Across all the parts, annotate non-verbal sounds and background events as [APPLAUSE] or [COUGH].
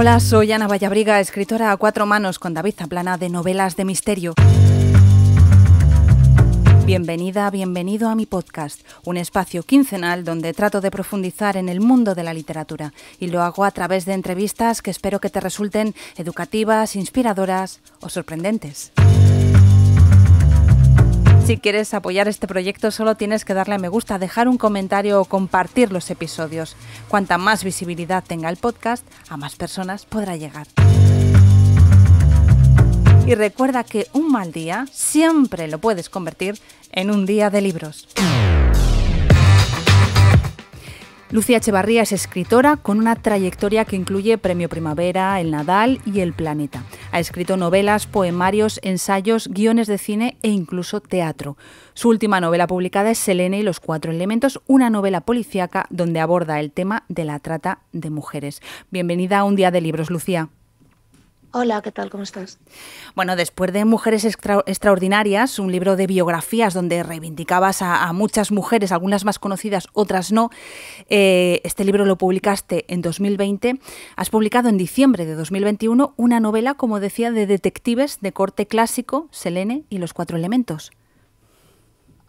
Hola, soy Ana Vallabriga, escritora a cuatro manos con David Zaplana de novelas de misterio. Bienvenida, bienvenido a mi podcast, un espacio quincenal donde trato de profundizar en el mundo de la literatura y lo hago a través de entrevistas que espero que te resulten educativas, inspiradoras o sorprendentes. Si quieres apoyar este proyecto solo tienes que darle a me gusta, dejar un comentario o compartir los episodios. Cuanta más visibilidad tenga el podcast, a más personas podrá llegar. Y recuerda que un mal día siempre lo puedes convertir en un día de libros. Lucía Echevarría es escritora con una trayectoria que incluye Premio Primavera, El Nadal y El Planeta. Ha escrito novelas, poemarios, ensayos, guiones de cine e incluso teatro. Su última novela publicada es Selene y los cuatro elementos, una novela policíaca donde aborda el tema de la trata de mujeres. Bienvenida a un día de libros, Lucía. Hola, ¿qué tal? ¿Cómo estás? Bueno, después de Mujeres Extraordinarias, un libro de biografías donde reivindicabas a, muchas mujeres, algunas más conocidas, otras no, eh, este libro lo publicaste en 2020. Has publicado en diciembre de 2021 una novela, como decía, de detectives de corte clásico, Selene y los Cuatro Elementos.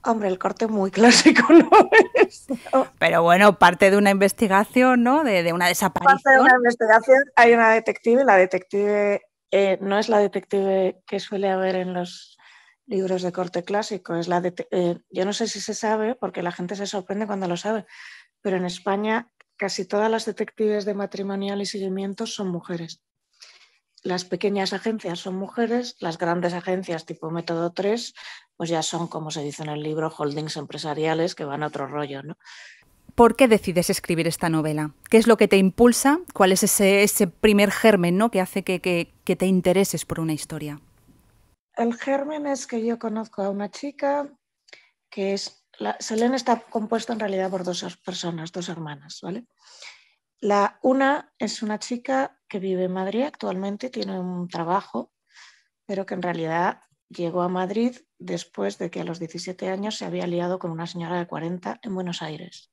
Hombre, el corte muy [LAUGHS] clásico no es. Oh. Pero bueno, parte de una investigación, ¿no? De, una desaparición. Parte de una investigación, hay una detective, la detective eh, no es la detective que suele haber en los libros de corte clásico, es la eh, yo no sé si se sabe, porque la gente se sorprende cuando lo sabe, pero en España casi todas las detectives de matrimonial y seguimiento son mujeres las pequeñas agencias son mujeres, las grandes agencias tipo Método 3, pues ya son, como se dice en el libro, holdings empresariales que van a otro rollo, ¿no? ¿Por qué decides escribir esta novela? ¿Qué es lo que te impulsa? ¿Cuál es ese, primer germen ¿no? que hace que, te intereses por una historia? El germen es que yo conozco a una chica que es... La, Selene está compuesta en realidad por dos personas, dos hermanas, ¿vale? La una es una chica que vive en Madrid actualmente, tiene un trabajo, pero que en realidad llegó a Madrid después de que a los 17 años se había liado con una señora de 40 en Buenos Aires.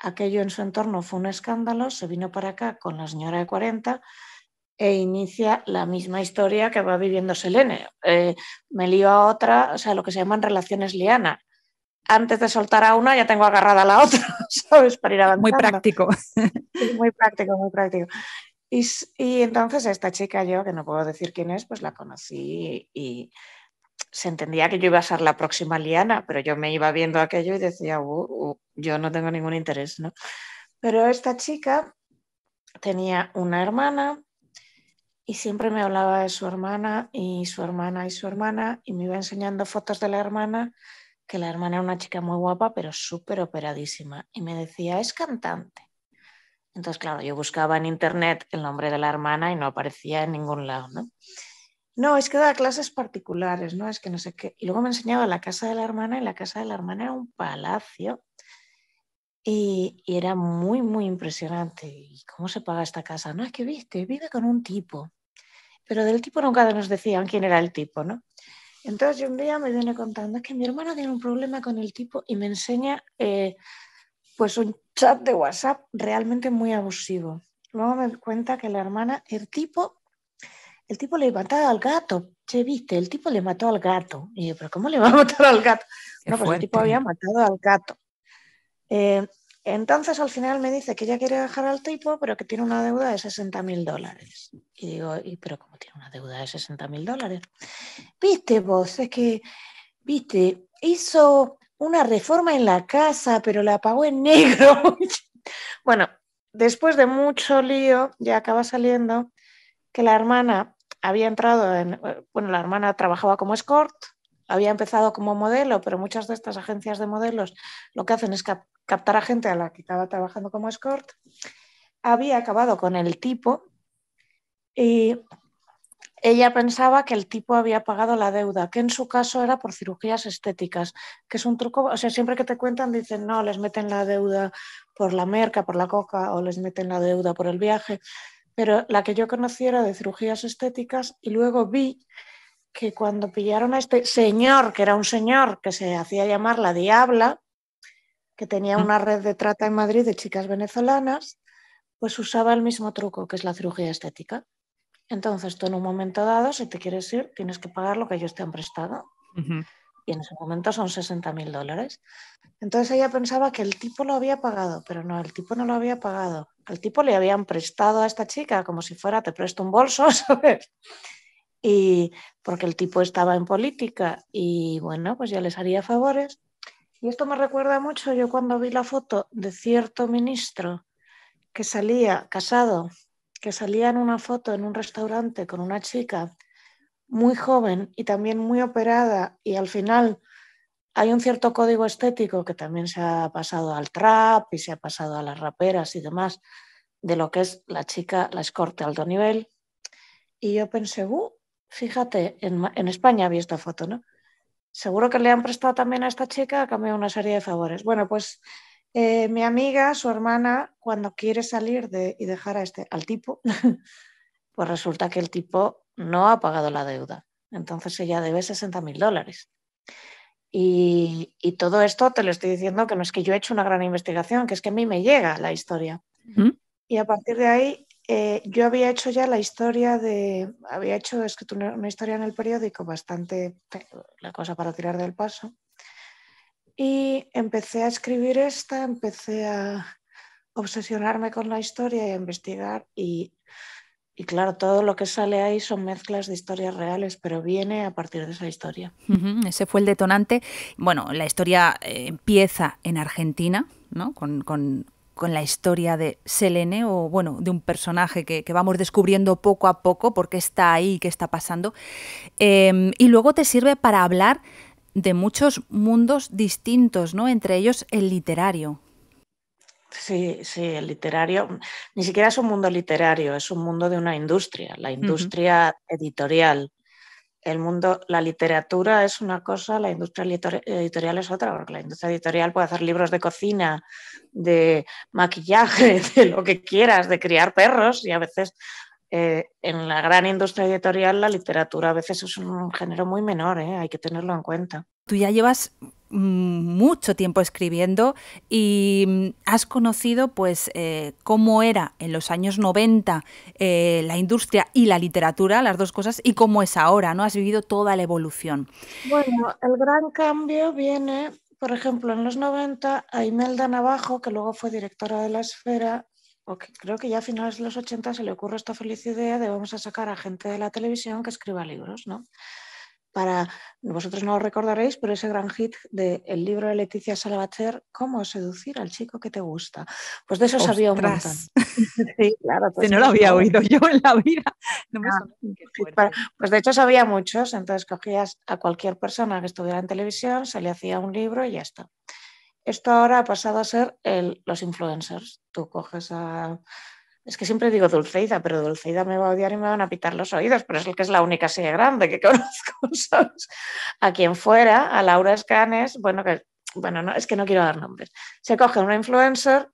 Aquello en su entorno fue un escándalo, se vino para acá con la señora de 40 e inicia la misma historia que va viviendo Selene. Eh, me lío a otra, o sea, lo que se llaman relaciones lianas antes de soltar a una ya tengo agarrada la otra, [LAUGHS] ¿sabes? Para ir avanzando. Muy práctico. muy práctico, muy práctico. Y, entonces esta chica yo, que no puedo decir quién es, pues la conocí y se entendía que yo iba a ser la próxima liana, pero yo me iba viendo aquello y decía, uh, uh, yo no tengo ningún interés, ¿no? Pero esta chica tenía una hermana y siempre me hablaba de su hermana y su hermana y su hermana y me iba enseñando fotos de la hermana que la hermana era una chica muy guapa, pero súper operadísima. Y me decía, es cantante. Entonces, claro, yo buscaba en internet el nombre de la hermana y no aparecía en ningún lado, ¿no? No, es que da clases particulares, ¿no? Es que no sé qué. Y luego me enseñaba la casa de la hermana y la casa de la hermana era un palacio. Y, era muy, muy impresionante. ¿Y cómo se paga esta casa? No, es que viste, vive con un tipo. Pero del tipo nunca nos decían quién era el tipo, ¿no? Entonces un día me viene contando, es que mi hermana tiene un problema con el tipo y me enseña eh, pues un chat de WhatsApp realmente muy abusivo. Luego me cuenta que la hermana, el tipo, el tipo le mataba al gato. Che, viste, el tipo le mató al gato. Y yo, pero ¿cómo le va a matar al gato? no, pues el tipo había matado al gato. Eh, entonces al final me dice que ya quiere dejar al tipo, pero que tiene una deuda de 60 mil dólares. Y digo, ¿y pero cómo tiene una deuda de 60 mil dólares? Viste vos, es que, viste, hizo una reforma en la casa, pero la pagó en negro. [LAUGHS] bueno, después de mucho lío, ya acaba saliendo que la hermana había entrado en, bueno, la hermana trabajaba como escort, había empezado como modelo, pero muchas de estas agencias de modelos lo que hacen es cap captar a gente a la que estaba trabajando como escort, había acabado con el tipo y ella pensaba que el tipo había pagado la deuda, que en su caso era por cirugías estéticas, que es un truco, o sea, siempre que te cuentan dicen, no, les meten la deuda por la merca, por la coca, o les meten la deuda por el viaje, pero la que yo conocí era de cirugías estéticas y luego vi que cuando pillaron a este señor, que era un señor que se hacía llamar la diabla, que tenía mm. una red de trata en Madrid de chicas venezolanas, pues usaba el mismo truco que es la cirugía estética. Entonces tú en un momento dado, si te quieres ir, tienes que pagar lo que ellos te han prestado. Y en ese momento son 60 mil dólares. Entonces ella pensaba que el tipo lo había pagado, pero no, el tipo no lo había pagado. Al tipo le habían prestado a esta chica como si fuera te presto un bolso, [LAUGHS] ¿sabes? Y porque el tipo estaba en política y bueno, pues ya les haría favores. Y esto me recuerda mucho yo cuando vi la foto de cierto ministro que salía casado, que salía en una foto en un restaurante con una chica muy joven y también muy operada y al final hay un cierto código estético que también se ha pasado al trap y se ha pasado a las raperas y demás de lo que es la chica, la escorte alto nivel. Y yo pensé, uh, fíjate, en, España vi esta foto, ¿no? seguro que le han prestado también a esta chica a cambio una serie de favores. Bueno, pues eh, mi amiga, su hermana, cuando quiere salir y dejar a este, al tipo, [LAUGHS] pues resulta que el tipo no ha pagado la deuda. Entonces ella debe 60 mil dólares. Y, todo esto te lo estoy diciendo que no es que yo he hecho una gran investigación, que es que a mí me llega la historia. Y a partir de ahí eh, yo había hecho ya la historia de, había hecho escrito una, una historia en el periódico bastante, la cosa para tirar del paso, y empecé a escribir esta, empecé a obsesionarme con la historia y a investigar y, y claro, todo lo que sale ahí son mezclas de historias reales, pero viene a partir de esa historia. Ese fue el detonante. Bueno, la historia eh, empieza en Argentina, ¿no? con, con la historia de Selene o bueno, de un personaje que, vamos descubriendo poco a poco por qué está ahí, qué está pasando. Em, y luego te sirve para hablar de muchos mundos distintos, ¿no? Entre ellos el literario. Sí, sí, el literario ni siquiera es un mundo literario, es un mundo de una industria, la industria editorial el mundo, la literatura es una cosa, la industria editorial es otra, porque la industria editorial puede hacer libros de cocina, de maquillaje, [LAUGHS] de lo que quieras, de criar perros, y a veces eh, en la gran industria editorial la literatura a veces es un género muy menor, ¿eh? hay que tenerlo en cuenta. Tú ya llevas mm, mucho tiempo escribiendo y mm, has conocido pues eh, cómo era en los años 90 eh, la industria y la literatura, las dos cosas, y cómo es ahora, ¿no? Has vivido toda la evolución. Bueno, el gran cambio viene, por ejemplo, en los 90 a Imelda Navajo, que luego fue directora de La Esfera, o que creo que ya a finales de los 80 se le ocurre esta feliz idea de vamos a sacar a gente de la televisión que escriba libros, ¿no? para, vosotros no lo recordaréis, pero ese gran hit del libro de Leticia Salvacher, ¿Cómo seducir al chico que te gusta? Pues de eso sabía un montón. [LAUGHS] sí, claro. Pues no lo había oído yo en la vida. Ah, pues de hecho sabía muchos, entonces cogías a cualquier persona que estuviera en televisión, se le hacía un libro y ya está. Esto ahora ha pasado a ser los influencers. Tú coges a es que siempre digo Dulceida, pero Dulceida me va a odiar y me van a pitar los oídos, pero es el que es la única serie grande que [LAUGHS] conozco, A quien fuera, a Laura Escanes, bueno, que, bueno no, es que no quiero dar nombres. Se coge una influencer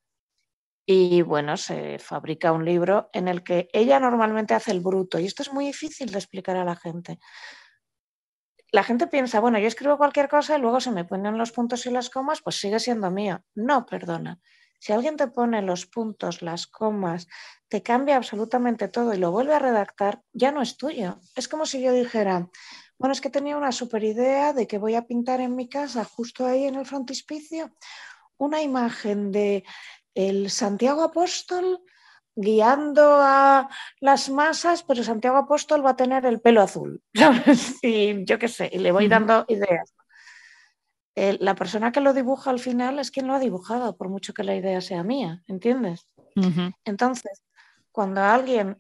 y, bueno, se fabrica un libro en el que ella normalmente hace el bruto, y esto es muy difícil de explicar a la gente. La gente piensa, bueno, yo escribo cualquier cosa y luego se me ponen los puntos y las comas, pues sigue siendo mío. No, perdona si alguien te pone los puntos, las comas, te cambia absolutamente todo y lo vuelve a redactar, ya no es tuyo. Es como si yo dijera, bueno, es que tenía una super idea de que voy a pintar en mi casa, justo ahí en el frontispicio, una imagen de el Santiago Apóstol guiando a las masas, pero Santiago Apóstol va a tener el pelo azul, [LAUGHS] Y yo qué sé, y le voy dando ideas. Eh, la persona que lo dibuja al final es quien lo ha dibujado, por mucho que la idea sea mía, ¿entiendes? Entonces, cuando alguien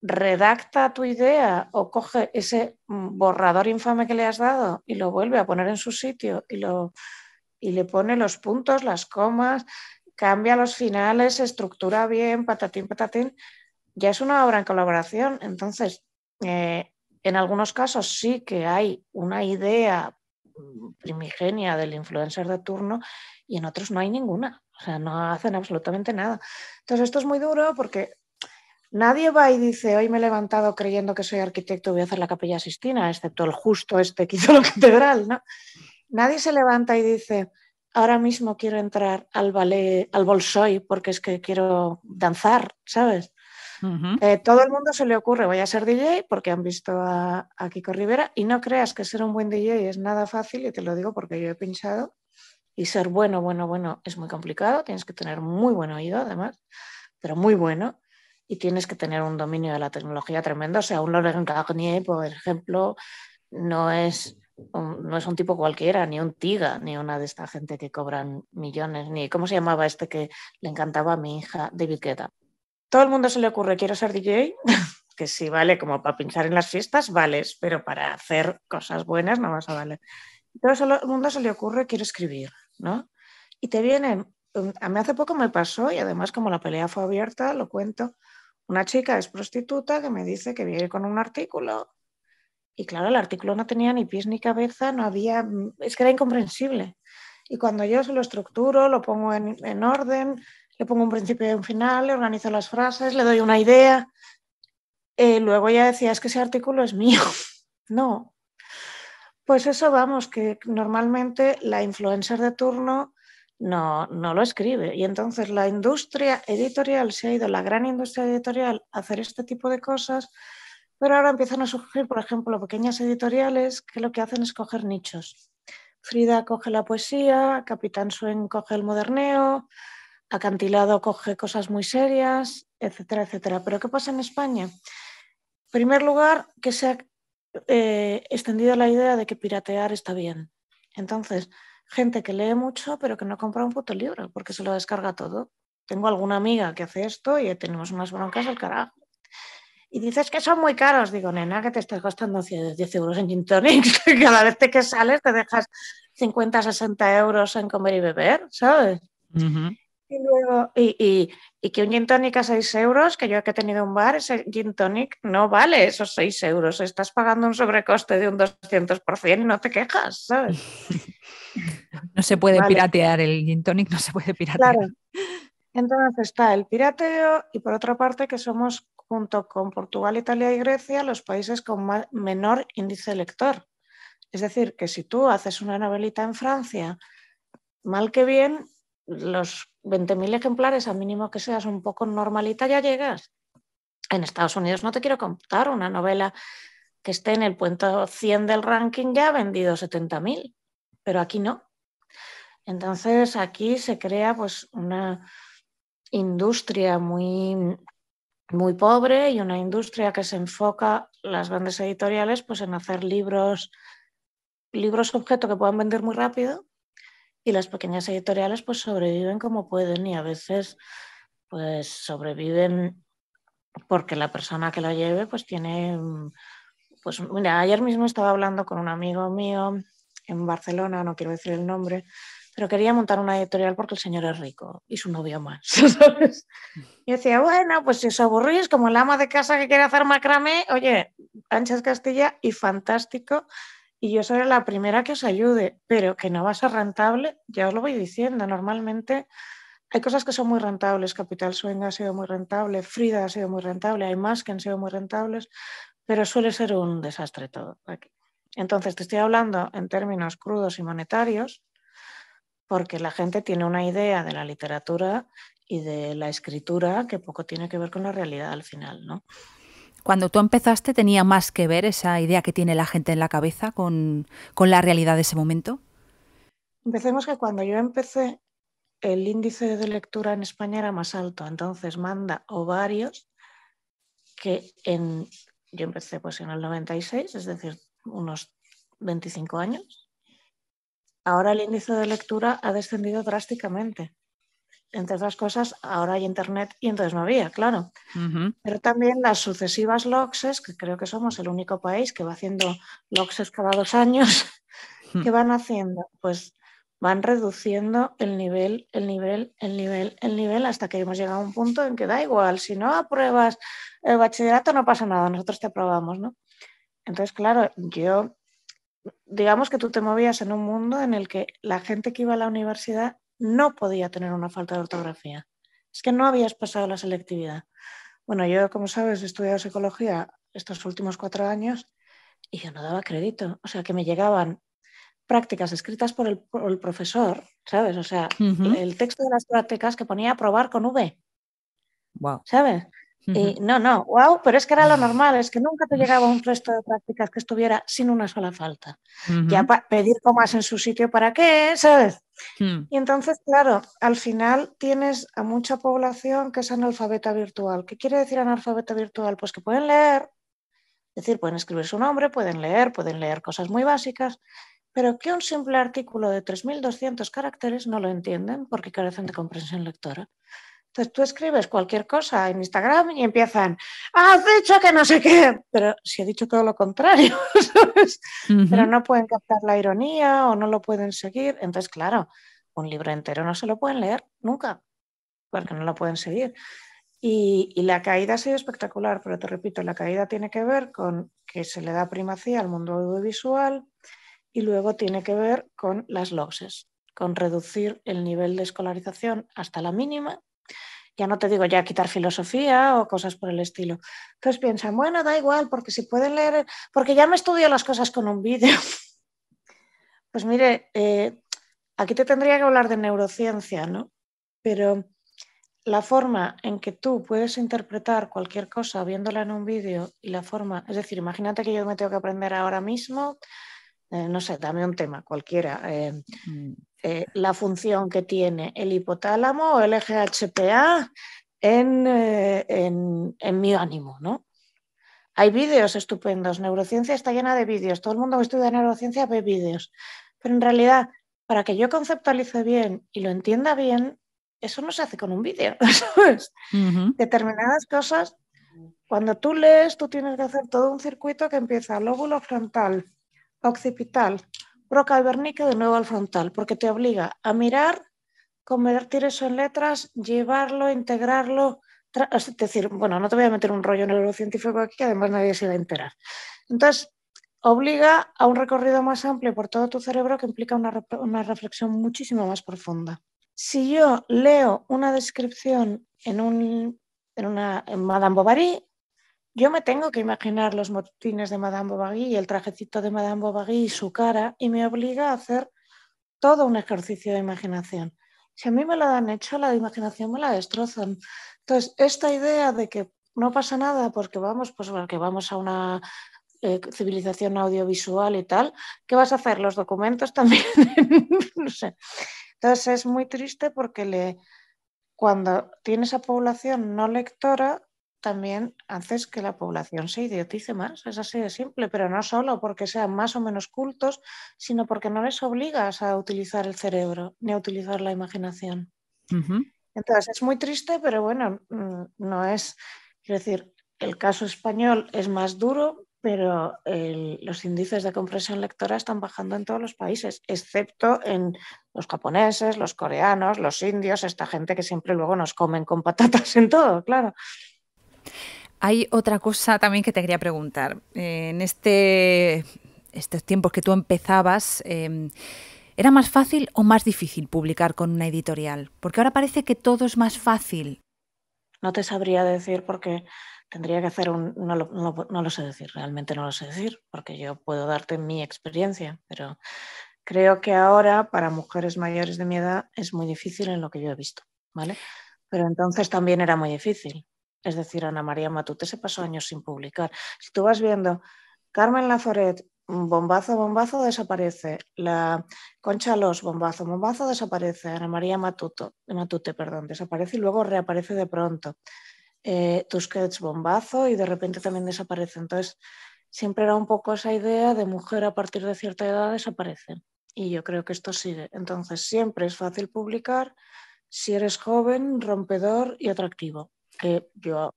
redacta tu idea o coge ese borrador infame que le has dado y lo vuelve a poner en su sitio y, lo, y le pone los puntos, las comas, cambia los finales, estructura bien, patatín, patatín, ya es una obra en colaboración. Entonces, eh, en algunos casos sí que hay una idea primigenia del influencer de turno y en otros no hay ninguna. O sea, no hacen absolutamente nada. Entonces, esto es muy duro porque nadie va y dice, hoy me he levantado creyendo que soy arquitecto y voy a hacer la capilla sistina, excepto el justo este que hizo la catedral, ¿no? Nadie se levanta y dice, ahora mismo quiero entrar al ballet, al Bolshoi porque es que quiero danzar, ¿sabes? Eh, todo el mundo se le ocurre, voy a ser DJ porque han visto a, Kiko Rivera y no creas que ser un buen DJ es nada fácil y te lo digo porque yo he pinchado y ser bueno, bueno, bueno es muy complicado, tienes que tener muy buen oído además, pero muy bueno y tienes que tener un dominio de la tecnología tremendo. O sea, un Laurent Garnier, por ejemplo, no es... Un, no es un tipo cualquiera, ni un Tiga, ni una de esta gente que cobran millones, ni cómo se llamaba este que le encantaba a mi hija, David Guetta todo el mundo se le ocurre, quiero ser DJ, [LAUGHS] que sí, vale, como para pinchar en las fiestas, vale pero para hacer cosas buenas no vas a valer. Todo el mundo se le ocurre, quiero escribir, ¿no? Y te vienen, mm, a mí hace poco me pasó, y además como la pelea fue abierta, lo cuento, una chica es prostituta que me dice que viene con un artículo. Y claro, el artículo no tenía ni pies ni cabeza, no había, mm, es que era incomprensible. Y cuando yo se lo estructuro, lo pongo en, en orden, le pongo un principio y un final, le organizo las frases, le doy una idea. Eh, luego ya decía, es que ese artículo es mío. [LAUGHS] no. Pues eso vamos, que normalmente la influencer de turno no, no lo escribe. Y entonces la industria editorial se ha ido, la gran industria editorial, a hacer este tipo de cosas, pero ahora empiezan a surgir, por ejemplo, pequeñas editoriales que lo que hacen es coger nichos. Frida coge la poesía, Capitán Suen coge el moderneo, acantilado coge cosas muy serias, etcétera, etcétera. Pero ¿qué pasa en España? En primer lugar, que se ha eh, extendido la idea de que piratear está bien. Entonces, gente que lee mucho pero que no compra un puto libro porque se lo descarga todo. Tengo alguna amiga que hace esto y tenemos unas broncas al carajo. Y dices que son muy caros. Digo, nena, que te estás gastando 10 euros en gin tonics. [LAUGHS] Cada vez que sales te dejas 50, 60 euros en comer y beber, ¿sabes? Y luego, y, que un gin tonic a 6 euros, que yo que he tenido un bar, ese gin tonic no vale esos 6 euros. Estás pagando un sobrecoste de un 200% y no te quejas, [LAUGHS] No se puede piratear el gin tonic, no se puede piratear. Entonces está el pirateo y por otra parte que somos junto con Portugal, Italia y Grecia los países con menor índice lector. Es decir, que si tú haces una novelita en Francia, mal que bien, los 20.000 ejemplares, a mínimo que seas un poco normalita, ya llegas. En Estados Unidos no te quiero contar una novela que esté en el punto 100 del ranking ya ha vendido 70.000, pero aquí no. Entonces aquí se crea pues una industria muy muy pobre y una industria que se enfoca las grandes editoriales pues en hacer libros libros objeto que puedan vender muy rápido y las pequeñas editoriales pues sobreviven como pueden y a veces pues sobreviven porque la persona que la lleve pues tiene pues mira ayer mismo estaba hablando con un amigo mío en Barcelona no quiero decir el nombre pero quería montar una editorial porque el señor es rico y su novio más [LAUGHS] y decía bueno pues si os aburrís como el ama de casa que quiere hacer macramé oye Anchas Castilla y fantástico y yo seré la primera que os ayude, pero que no va a ser rentable, ya os lo voy diciendo, normalmente hay cosas que son muy rentables, Capital Swing ha sido muy rentable, Frida ha sido muy rentable, hay más que han sido muy rentables, pero suele ser un desastre todo Entonces, te estoy hablando en términos crudos y monetarios, porque la gente tiene una idea de la literatura y de la escritura que poco tiene que ver con la realidad al final, ¿no? Cuando tú empezaste, ¿tenía más que ver esa idea que tiene la gente en la cabeza con, la realidad de ese momento? Empecemos que cuando yo empecé, el índice de lectura en España era más alto, entonces manda ovarios que en, yo empecé pues en el 96, es decir, unos 25 años. Ahora el índice de lectura ha descendido drásticamente entre otras cosas, ahora hay internet y entonces no había, claro. Pero también las sucesivas LOCSEs, que creo que somos el único país que va haciendo LOCSEs cada dos años, ¿qué hmm. que van haciendo? Pues van reduciendo el nivel, el nivel, el nivel, el nivel, hasta que hemos llegado a un punto en que da igual, si no apruebas el bachillerato no pasa nada, nosotros te aprobamos, ¿no? Entonces, claro, yo, digamos que tú te movías en un mundo en el que la gente que iba a la universidad no podía tener una falta de ortografía. Es que no habías pasado la selectividad. Bueno, yo, como sabes, he estudiado psicología estos últimos cuatro años y yo no daba crédito. O sea, que me llegaban prácticas escritas por el, profesor, ¿sabes? O sea, el texto de las prácticas que ponía aprobar con V. Wow. ¿Sabes? Y no, no, wow, pero es que era lo ah. normal, es que nunca te llegaba un resto de prácticas que estuviera sin una sola falta. Ya pedir comas en su sitio, ¿para qué? ¿Sabes? Hmm. Y entonces, claro, al final tienes a mucha población que es analfabeta virtual. ¿Qué quiere decir analfabeta virtual? Pues que pueden leer, es decir, pueden escribir su nombre, pueden leer, pueden leer cosas muy básicas, pero que un simple artículo de 3.200 caracteres no lo entienden porque carecen de comprensión lectora. Entonces tú escribes cualquier cosa en Instagram y empiezan, has dicho que no sé qué, pero si he dicho todo lo contrario, [LAUGHS] ¿sabes? Pero no pueden captar la ironía o no lo pueden seguir. Entonces, claro, un libro entero no se lo pueden leer nunca, porque no lo pueden seguir. Y, la caída ha sido espectacular, pero te repito, la caída tiene que ver con que se le da primacía al mundo audiovisual y luego tiene que ver con las loxes, con reducir el nivel de escolarización hasta la mínima ya no te digo ya quitar filosofía o cosas por el estilo. Entonces piensan, bueno, da igual, porque si pueden leer, porque ya me estudio las cosas con un vídeo. [LAUGHS] Pues mire, eh, aquí te tendría que hablar de neurociencia, ¿no? Pero la forma en que tú puedes interpretar cualquier cosa viéndola en un vídeo y la forma, es decir, imagínate que yo me tengo que aprender ahora mismo eh, no sé, dame un tema cualquiera, eh, mm. eh, la función que tiene el hipotálamo o el eje HPA en, en, mi ánimo, Hay vídeos estupendos, neurociencia está llena de vídeos, todo el mundo que estudia neurociencia ve vídeos, pero en realidad, para que yo conceptualice bien y lo entienda bien, eso no se hace con un vídeo, [LAUGHS] Determinadas cosas, cuando tú lees, tú tienes que hacer todo un circuito que empieza lóbulo frontal, occipital, bernique, de nuevo al frontal, porque te obliga a mirar, convertir eso en letras, llevarlo, integrarlo, es decir, bueno, no te voy a meter un rollo neurocientífico aquí que además nadie se va a enterar. Entonces, obliga a un recorrido más amplio por todo tu cerebro que implica una, reflexión muchísimo más profunda. Si yo leo una descripción en, en una en Madame Bovary, yo me tengo que imaginar los motines de Madame Bovary y el trajecito de Madame Bovary y su cara y me obliga a hacer todo un ejercicio de imaginación. Si a mí me lo dan hecho, la imaginación me la destrozan. Entonces, esta idea de que no pasa nada porque vamos, pues porque vamos a una eh, civilización audiovisual y tal, ¿qué vas a hacer? Los documentos también, [LAUGHS] no sé. Entonces es muy triste porque le, cuando tiene esa población no lectora, también haces que la población se idiotice más, es así de simple, pero no solo porque sean más o menos cultos, sino porque no les obligas a utilizar el cerebro ni a utilizar la imaginación. Entonces es muy triste, pero bueno, mm, no es, quiero decir, el caso español es más duro, pero los índices de compresión lectora están bajando en todos los países, excepto en los japoneses, los coreanos, los indios, esta gente que siempre luego nos comen con patatas en todo, claro. Hay otra cosa también que te quería preguntar. Eh, en este, estos tiempos que tú empezabas, em, ¿era más fácil o más difícil publicar con una editorial? Porque ahora parece que todo es más fácil. No te sabría decir porque tendría que hacer un... No lo, no lo sé decir, realmente no lo sé decir, porque yo puedo darte mi experiencia, pero creo que ahora para mujeres mayores de mi edad es muy difícil en lo que yo he visto, ¿vale? Pero entonces también era muy difícil. Es decir, Ana María Matute se pasó años sin publicar. Si tú vas viendo, Carmen Laforet, bombazo, bombazo, desaparece. La Concha Los, bombazo, bombazo, desaparece. Ana María Matuto, Matute, perdón, desaparece y luego reaparece de pronto. Eh, Tusquets, bombazo y de repente también desaparece. Entonces, siempre era un poco esa idea de mujer a partir de cierta edad desaparece. Y yo creo que esto sigue. Entonces, siempre es fácil publicar si eres joven, rompedor y atractivo que yo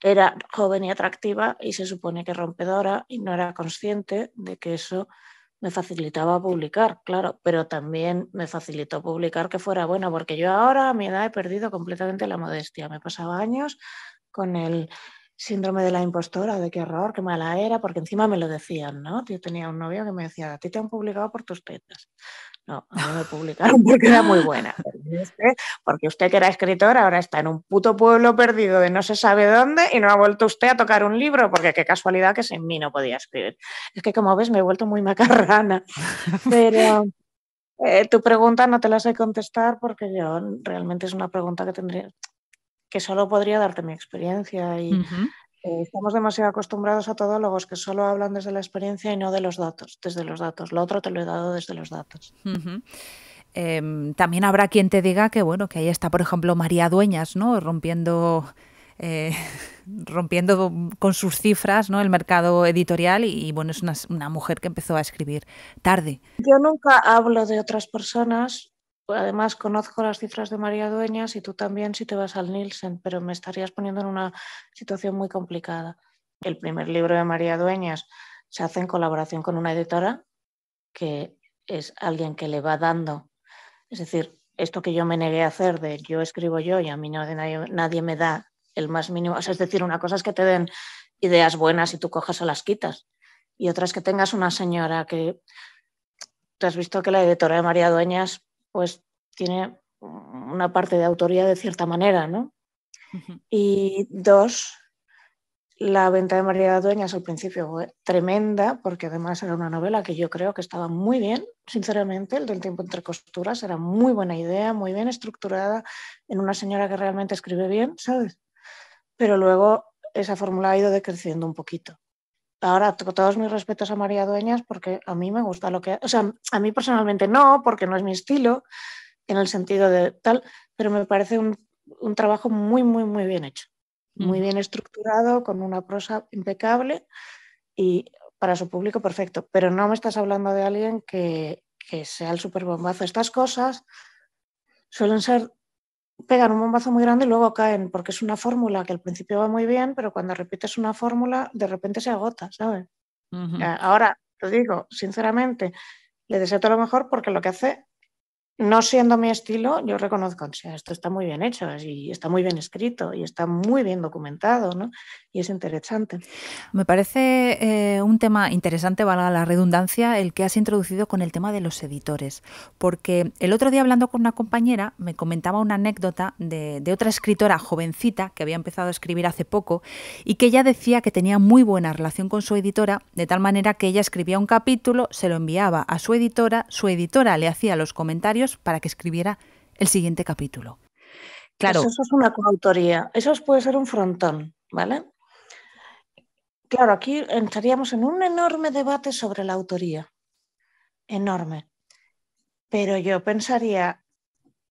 era joven y atractiva y se supone que rompedora y no era consciente de que eso me facilitaba publicar, claro, pero también me facilitó publicar que fuera bueno porque yo ahora a mi edad he perdido completamente la modestia. Me pasaba años con el síndrome de la impostora, de qué error qué mala era, porque encima me lo decían, ¿no? Yo tenía un novio que me decía, a ti te han publicado por tus tetas. No, a mí me publicaron porque era muy buena. Porque usted que era escritor ahora está en un puto pueblo perdido de no se sabe dónde y no ha vuelto usted a tocar un libro porque qué casualidad que sin mí no podía escribir. Es que como ves me he vuelto muy macarrana. [LAUGHS] Pero eh, tu pregunta no te la sé contestar porque yo realmente es una pregunta que tendría que solo podría darte mi experiencia y eh, estamos demasiado acostumbrados a todólogos que solo hablan desde la experiencia y no de los datos, desde los datos. Lo otro te lo he dado desde los datos. Em, también habrá quien te diga que, bueno, que ahí está, por ejemplo, María Dueñas, ¿no? Rompiendo. Eh, [LAUGHS] rompiendo con sus cifras ¿no? el mercado editorial y, bueno, es una, mujer que empezó a escribir tarde. Yo nunca hablo de otras personas, además conozco las cifras de María Dueñas y tú también si te vas al Nielsen, pero me estarías poniendo en una situación muy complicada. El primer libro de María Dueñas se hace en colaboración con una editora que es alguien que le va dando. Es decir, esto que yo me negué a hacer de yo escribo yo y a mí nadie, me da el más mínimo. es decir, una cosa es que te den ideas buenas y tú cojas o las quitas. Y otra es que tengas una señora que... ¿Te has visto que la editora de María Dueñas pues tiene una parte de autoría de cierta manera, ¿no? Y dos, la venta de María Dueñas al principio fue tremenda, porque además era una novela que yo creo que estaba muy bien, sinceramente, el del tiempo entre costuras, era muy buena idea, muy bien estructurada, en una señora que realmente escribe bien, ¿sabes? Pero luego esa fórmula ha ido decreciendo un poquito ahora todos mis respetos a María Dueñas porque a mí me gusta lo que, o sea, a mí personalmente no, porque no es mi estilo en el sentido de tal, pero me parece un, trabajo muy, muy, muy bien hecho, muy mm. bien estructurado, con una prosa impecable y para su público perfecto. Pero no me estás hablando de alguien que, que sea el bombazo. Estas cosas suelen ser pegan un bombazo muy grande y luego caen, porque es una fórmula que al principio va muy bien, pero cuando repites una fórmula, de repente se agota, ¿sabes? Eh, ahora, te digo, sinceramente, le deseo todo lo mejor porque lo que hace no siendo mi estilo, yo reconozco, esto está muy bien hecho y está muy bien escrito y está muy bien documentado, ¿no? Y es interesante. Me parece eh, un tema interesante, valga la redundancia, el que has introducido con el tema de los editores, porque el otro día hablando con una compañera me comentaba una anécdota de otra escritora jovencita que había empezado a escribir hace poco y que ella decía que tenía muy buena relación con su editora, de tal manera que ella escribía un capítulo, se lo enviaba a su editora, su editora le hacía los comentarios, para que escribiera el siguiente capítulo. Claro. eso es una coautoría. Eso puede ser un frontón, ¿vale? Claro, aquí entraríamos en un enorme debate sobre la autoría. Enorme. Pero yo pensaría,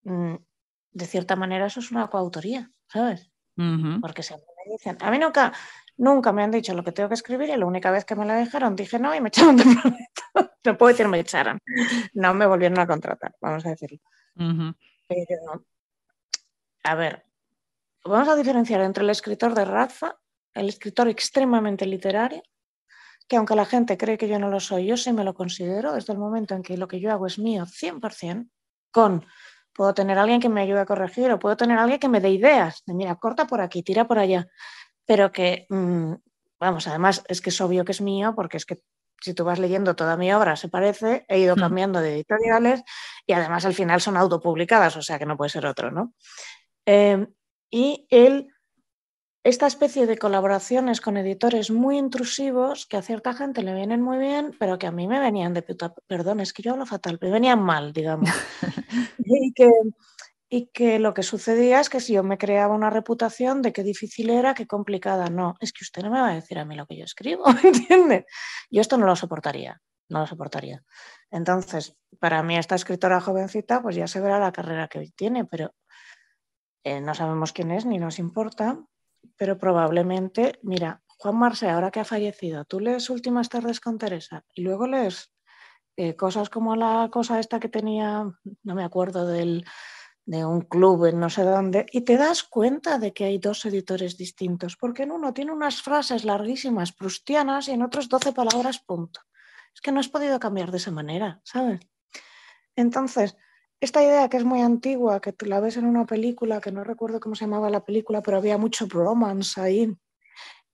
mm, de cierta manera, eso es una coautoría, ¿sabes? Porque siempre me dicen, a mí nunca, Nunca me han dicho lo que tengo que escribir y la única vez que me lo dejaron dije no y me [LAUGHS] echaron de proyecto. [LAUGHS] no puedo decir me echaron. No me volvieron a contratar, vamos a decirlo. a ver, vamos a diferenciar entre el escritor de raza, el escritor extremadamente literario, que aunque la gente cree que yo no lo soy, yo sí me lo considero desde el momento en que lo que yo hago es mío 100%, con puedo tener alguien que me ayude a corregir o puedo tener alguien que me dé ideas, de mira, corta por aquí, tira por allá, pero que, mm, vamos, además es que es obvio que es mío, porque es que si tú vas leyendo toda mi obra, se parece, he ido cambiando de editoriales y además al final son autopublicadas, o sea que no puede ser otro, ¿no? Em, y él, esta especie de colaboraciones con editores muy intrusivos, que a cierta gente le vienen muy bien, pero que a mí me venían de puta, perdón, es que yo hablo fatal, pero venían mal, digamos. [LAUGHS] y que y que lo que sucedía es que si yo me creaba una reputación de qué difícil era, qué complicada, no, es que usted no me va a decir a mí lo que yo escribo, [LAUGHS] entiende? Yo esto no lo soportaría, no lo soportaría. Entonces, para mí esta escritora jovencita, pues ya se verá la carrera que tiene, pero eh, no sabemos quién es ni nos importa, pero probablemente, mira, Juan Marce, ahora que ha fallecido, tú lees Últimas tardes con Teresa y luego lees eh, cosas como la cosa esta que tenía, no me acuerdo del de un club en no sé dónde y te das cuenta de que hay dos editores distintos, porque en uno tiene unas frases larguísimas prustianas y en otros 12 palabras, punto. Es que no has podido cambiar de esa manera, ¿sabes? Entonces, esta idea que es muy antigua, que tú la ves en una película, que no recuerdo cómo se llamaba la película, pero había mucho romance ahí,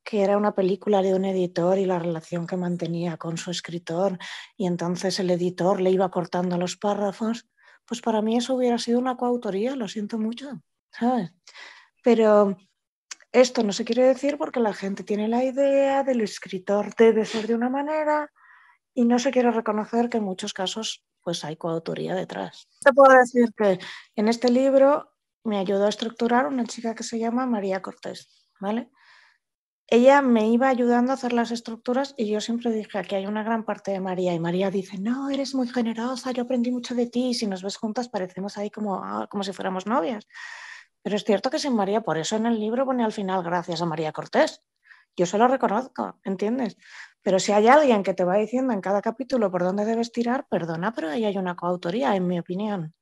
que era una película de un editor y la relación que mantenía con su escritor, y entonces el editor le iba cortando los párrafos pues para mí eso hubiera sido una coautoría, lo siento mucho, ¿sabes? Pero esto no se quiere decir porque la gente tiene la idea del escritor debe ser de una manera y no se quiere reconocer que en muchos casos pues hay coautoría detrás. Te puedo decir que en este libro me ayudó a estructurar una chica que se llama María Cortés, ¿vale? ella me iba ayudando a hacer las estructuras y yo siempre dije, aquí hay una gran parte de María y María dice, no, eres muy generosa, yo aprendí mucho de ti y si nos ves juntas parecemos ahí como, ah, como si fuéramos novias. Pero es cierto que sin María, por eso en el libro pone al final gracias a María Cortés. Yo se lo reconozco, ¿entiendes? Pero si hay alguien que te va diciendo en cada capítulo por dónde debes tirar, perdona, pero ahí hay una coautoría, en mi opinión.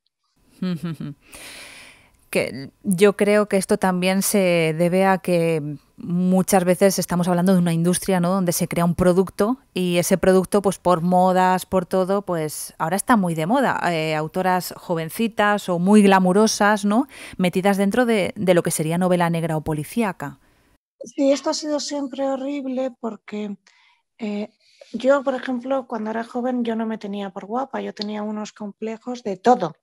[LAUGHS] yo creo que esto también se debe a que muchas veces estamos hablando de una industria, Donde se crea un producto y ese producto, pues por modas, por todo, pues ahora está muy de moda. Eh, autoras jovencitas o muy glamurosas, ¿no? Metidas dentro de, lo que sería novela negra o policíaca. Sí, esto ha sido siempre horrible porque eh, yo, por ejemplo, cuando era joven yo no me tenía por guapa, yo tenía unos complejos de todo.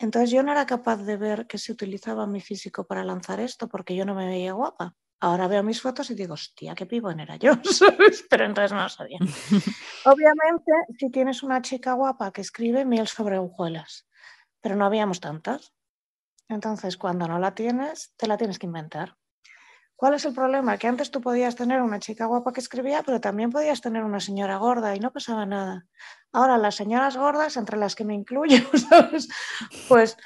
Entonces yo no era capaz de ver que se utilizaba mi físico para lanzar esto porque yo no me veía guapa. Ahora veo mis fotos y digo, hostia, qué pibón era yo, [LAUGHS] ¿sabes? Pero entonces no lo sabía. [LAUGHS] Obviamente, si tienes una chica guapa que escribe miel sobre agujuelas, pero no habíamos tantas. Entonces, cuando no la tienes, te la tienes que inventar. ¿Cuál es el problema? Que antes tú podías tener una chica guapa que escribía, pero también podías tener una señora gorda y no pasaba nada. Ahora, las señoras gordas, entre las que me incluyo, [LAUGHS] Pues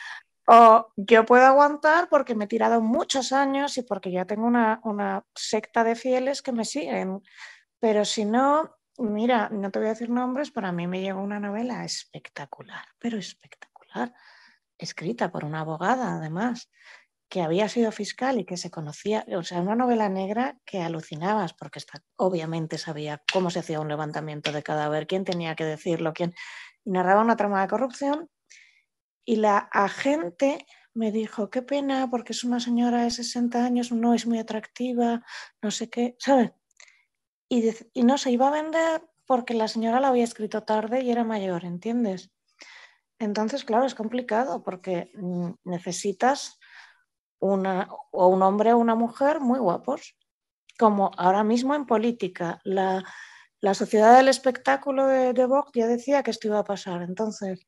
yo puedo aguantar porque me he tirado muchos años y porque ya tengo una, una secta de fieles que me siguen. Pero si no, mira, no te voy a decir nombres, pero a mí me llegó una novela espectacular, pero espectacular, escrita por una abogada además que había sido fiscal y que se conocía, o sea, una novela negra que alucinabas, porque está, obviamente sabía cómo se hacía un levantamiento de cadáver, quién tenía que decirlo, quién. narraba una trama de corrupción. Y la agente me dijo, qué pena, porque es una señora de 60 años, no es muy atractiva, no sé qué, ¿sabes? y no se iba a vender porque la señora la había escrito tarde y era mayor, ¿entiendes? Entonces, claro, es complicado porque mm, necesitas una, o un hombre o una mujer muy guapos, como ahora mismo en política. La, sociedad del espectáculo de, de ya decía que esto iba a pasar. Entonces,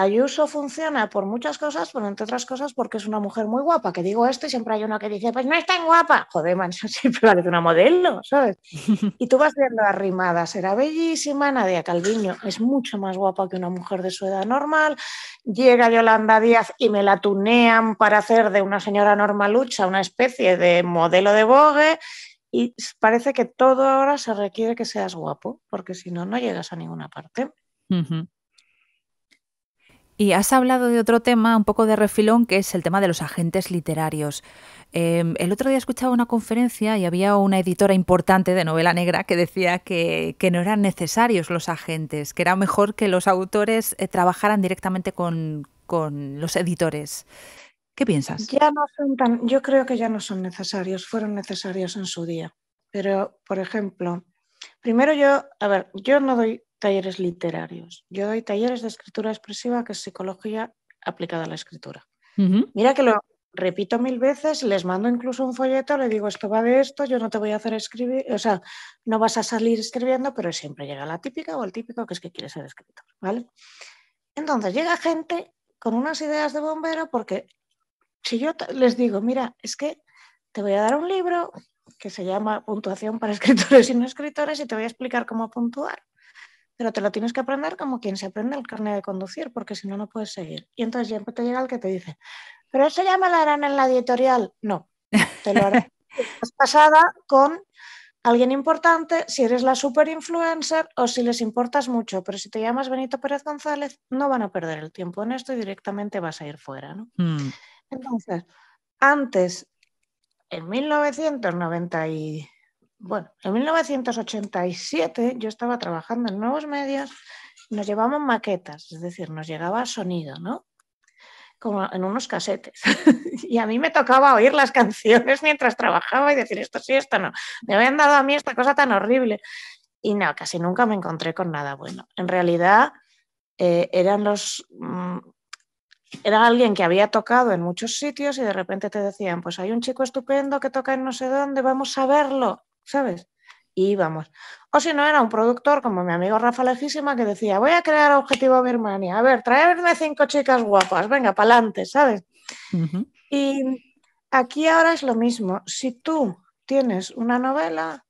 Ayuso funciona por muchas cosas, pero entre otras cosas porque es una mujer muy guapa, que digo esto y siempre hay una que dice, pues no es tan guapa. Joder, man, [LAUGHS] siempre parece una modelo, ¿sabes? [LAUGHS] Y tú vas viendo arrimada, será bellísima, Nadia Calviño es mucho más guapa que una mujer de su edad normal, llega Yolanda Díaz y me la tunean para hacer de una señora normalucha una especie de modelo de bogue y parece que todo ahora se requiere que seas guapo, porque si no, no llegas a ninguna parte. Y has hablado de otro tema, un poco de refilón, que es el tema de los agentes literarios. Em, el otro día escuchaba una conferencia y había una editora importante de novela negra que decía que, no eran necesarios los agentes, que era mejor que los autores eh, trabajaran directamente con, con los editores. ¿Qué piensas? Ya no son tan, yo creo que ya no son necesarios, fueron necesarios en su día. Pero, por ejemplo, primero yo, a ver, yo no doy talleres literarios. Yo doy talleres de escritura expresiva, que es psicología aplicada a la escritura. Mira que lo repito mil veces, les mando incluso un folleto, le digo, esto va de esto, yo no te voy a hacer escribir, o sea, no vas a salir escribiendo, pero siempre llega la típica o el típico que es que quiere ser escritor, ¿vale? Entonces llega gente con unas ideas de bombero porque si yo les digo, mira, es que te voy a dar un libro que se llama Puntuación para escritores y no escritores y te voy a explicar cómo puntuar pero te lo tienes que aprender como quien se aprende el carnet de conducir, porque si no, no puedes seguir. Y entonces ya te llega el que te dice, pero eso ya me lo harán en la editorial. No, te lo harán. Estás [LAUGHS] pasada con alguien importante, si eres la super influencer o si les importas mucho, pero si te llamas Benito Pérez González, no van a perder el tiempo en esto y directamente vas a ir fuera. ¿no? Hmm. Entonces, antes, en 1990 y bueno, en 1987 yo estaba trabajando en nuevos medios, nos llevamos maquetas, es decir, nos llegaba sonido, ¿no? Como en unos casetes. [LAUGHS] y a mí me tocaba oír las canciones mientras trabajaba y decir esto sí, esto no. Me habían dado a mí esta cosa tan horrible. Y no, casi nunca me encontré con nada bueno. En realidad, eh, eran los. Mm, era alguien que había tocado en muchos sitios y de repente te decían, pues hay un chico estupendo que toca en no sé dónde, vamos a verlo. ¿sabes? Y vamos. O si no, era un productor como mi amigo Rafa Lejísima que decía, voy a crear Objetivo Birmania, a ver, traerme cinco chicas guapas, venga, pa'lante, ¿sabes? Y aquí ahora es lo mismo. Si tú tienes una novela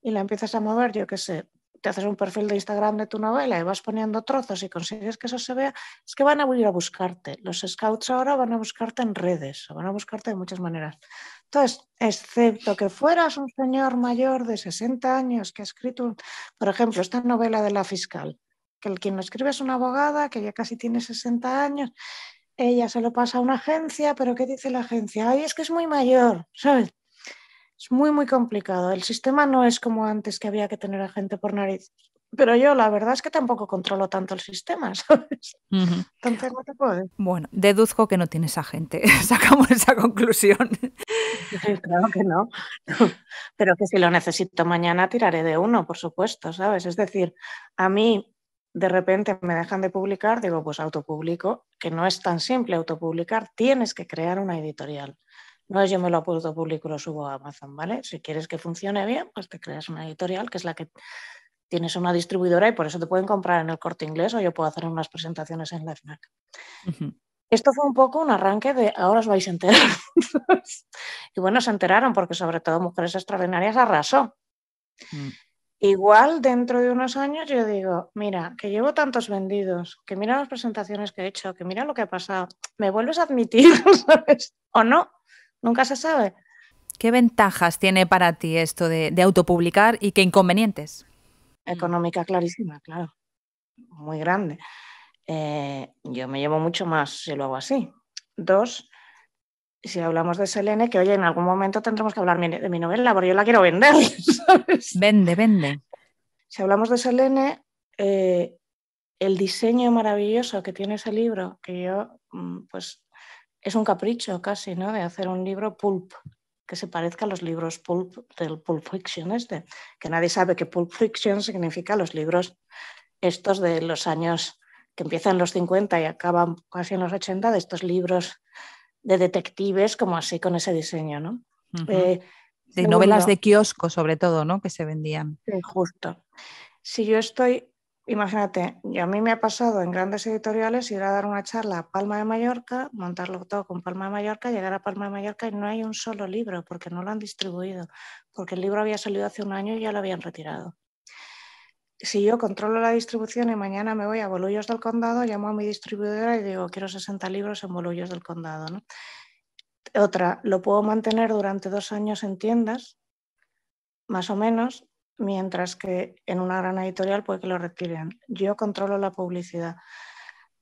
y la empiezas a mover, yo qué sé, te haces un perfil de Instagram de tu novela y vas poniendo trozos y consigues que eso se vea, es que van a ir a buscarte. Los scouts ahora van a buscarte en redes, van a buscarte de muchas maneras. Entonces, excepto que fueras un señor mayor de 60 años que ha escrito, por ejemplo, esta novela de la fiscal, que el quien lo escribe es una abogada que ya casi tiene 60 años, ella se lo pasa a una agencia, pero ¿qué dice la agencia? Ay, es que es muy mayor, ¿sabes? Es muy, muy complicado. El sistema no es como antes que había que tener a gente por nariz pero yo la verdad es que tampoco controlo tanto el sistema, [LAUGHS] ¿sabes? Entonces no te puedo Bueno, deduzco que no tienes agente, [LAUGHS] sacamos esa conclusión. claro que no. [LAUGHS] Pero que si lo necesito mañana tiraré de uno, por supuesto, ¿sabes? Es decir, a mí de repente me dejan de publicar, digo, pues autopublico, que no es tan simple autopublicar, tienes que crear una editorial. No es yo me lo puedo público y lo subo a Amazon, ¿vale? Si quieres que funcione bien, pues te creas una editorial que es la que tienes una distribuidora y por eso te pueden comprar en el corte inglés o yo puedo hacer unas presentaciones en la FNAC. Esto fue un poco un arranque de ahora os vais a enterar. [LAUGHS] y bueno, se enteraron porque sobre todo Mujeres Extraordinarias arrasó. Mm. Igual dentro de unos años yo digo, mira, que llevo tantos vendidos, que mira las presentaciones que he hecho, que mira lo que ha pasado, me vuelves a admitir, [LAUGHS] O no, nunca se sabe. ¿Qué ventajas tiene para ti esto de, de autopublicar y qué inconvenientes? Mm. económica clarísima, claro, muy grande. Eh, yo me llevo mucho más si lo hago así. Dos, si hablamos de Selene, que oye, en algún momento tendremos que hablar de mi novela, porque yo la quiero vender. [LAUGHS] Vende, vende. Si hablamos de Selene, eh, el diseño maravilloso que tiene ese libro, que yo, mm, pues, es un capricho casi, ¿no? De hacer un libro pulp, que se parezca a los libros pulp del Pulp Fiction este, que nadie sabe que Pulp Fiction significa los libros estos de los años que empiezan los 50 y acaban casi en los 80, de estos libros de detectives como así con ese diseño, ¿no? Eh, de novelas de kiosco sobre todo, ¿no? Que se vendían. Justo. Si yo estoy Imagínate, a mí me ha pasado en grandes editoriales ir a dar una charla a Palma de Mallorca, montarlo todo con Palma de Mallorca, llegar a Palma de Mallorca y no hay un solo libro porque no lo han distribuido, porque el libro había salido hace un año y ya lo habían retirado. Si yo controlo la distribución y mañana me voy a Bolullos del Condado, llamo a mi distribuidora y digo, quiero 60 libros en Bolullos del Condado. Otra, lo puedo mantener durante dos años en tiendas, más o menos, mientras que en una gran editorial puede que lo retiren. Yo controlo la publicidad.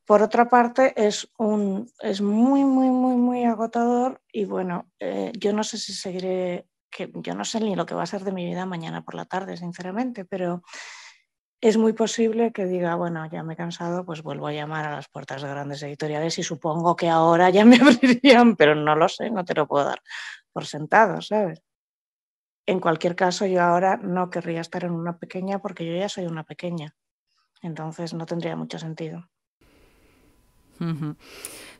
Por otra parte, es, un, es muy, muy, muy, muy agotador y bueno, eh, yo no sé si seguiré, que yo no sé ni lo que va a ser de mi vida mañana por la tarde, sinceramente, pero es muy posible que diga, bueno, ya me he cansado, pues vuelvo a llamar a las puertas de grandes editoriales y supongo que ahora ya me [LAUGHS] abrirían, pero no lo sé, no te lo puedo dar por sentado, ¿sabes? En cualquier caso, yo ahora no querría estar en una pequeña porque yo ya soy una pequeña. Entonces no tendría mucho sentido.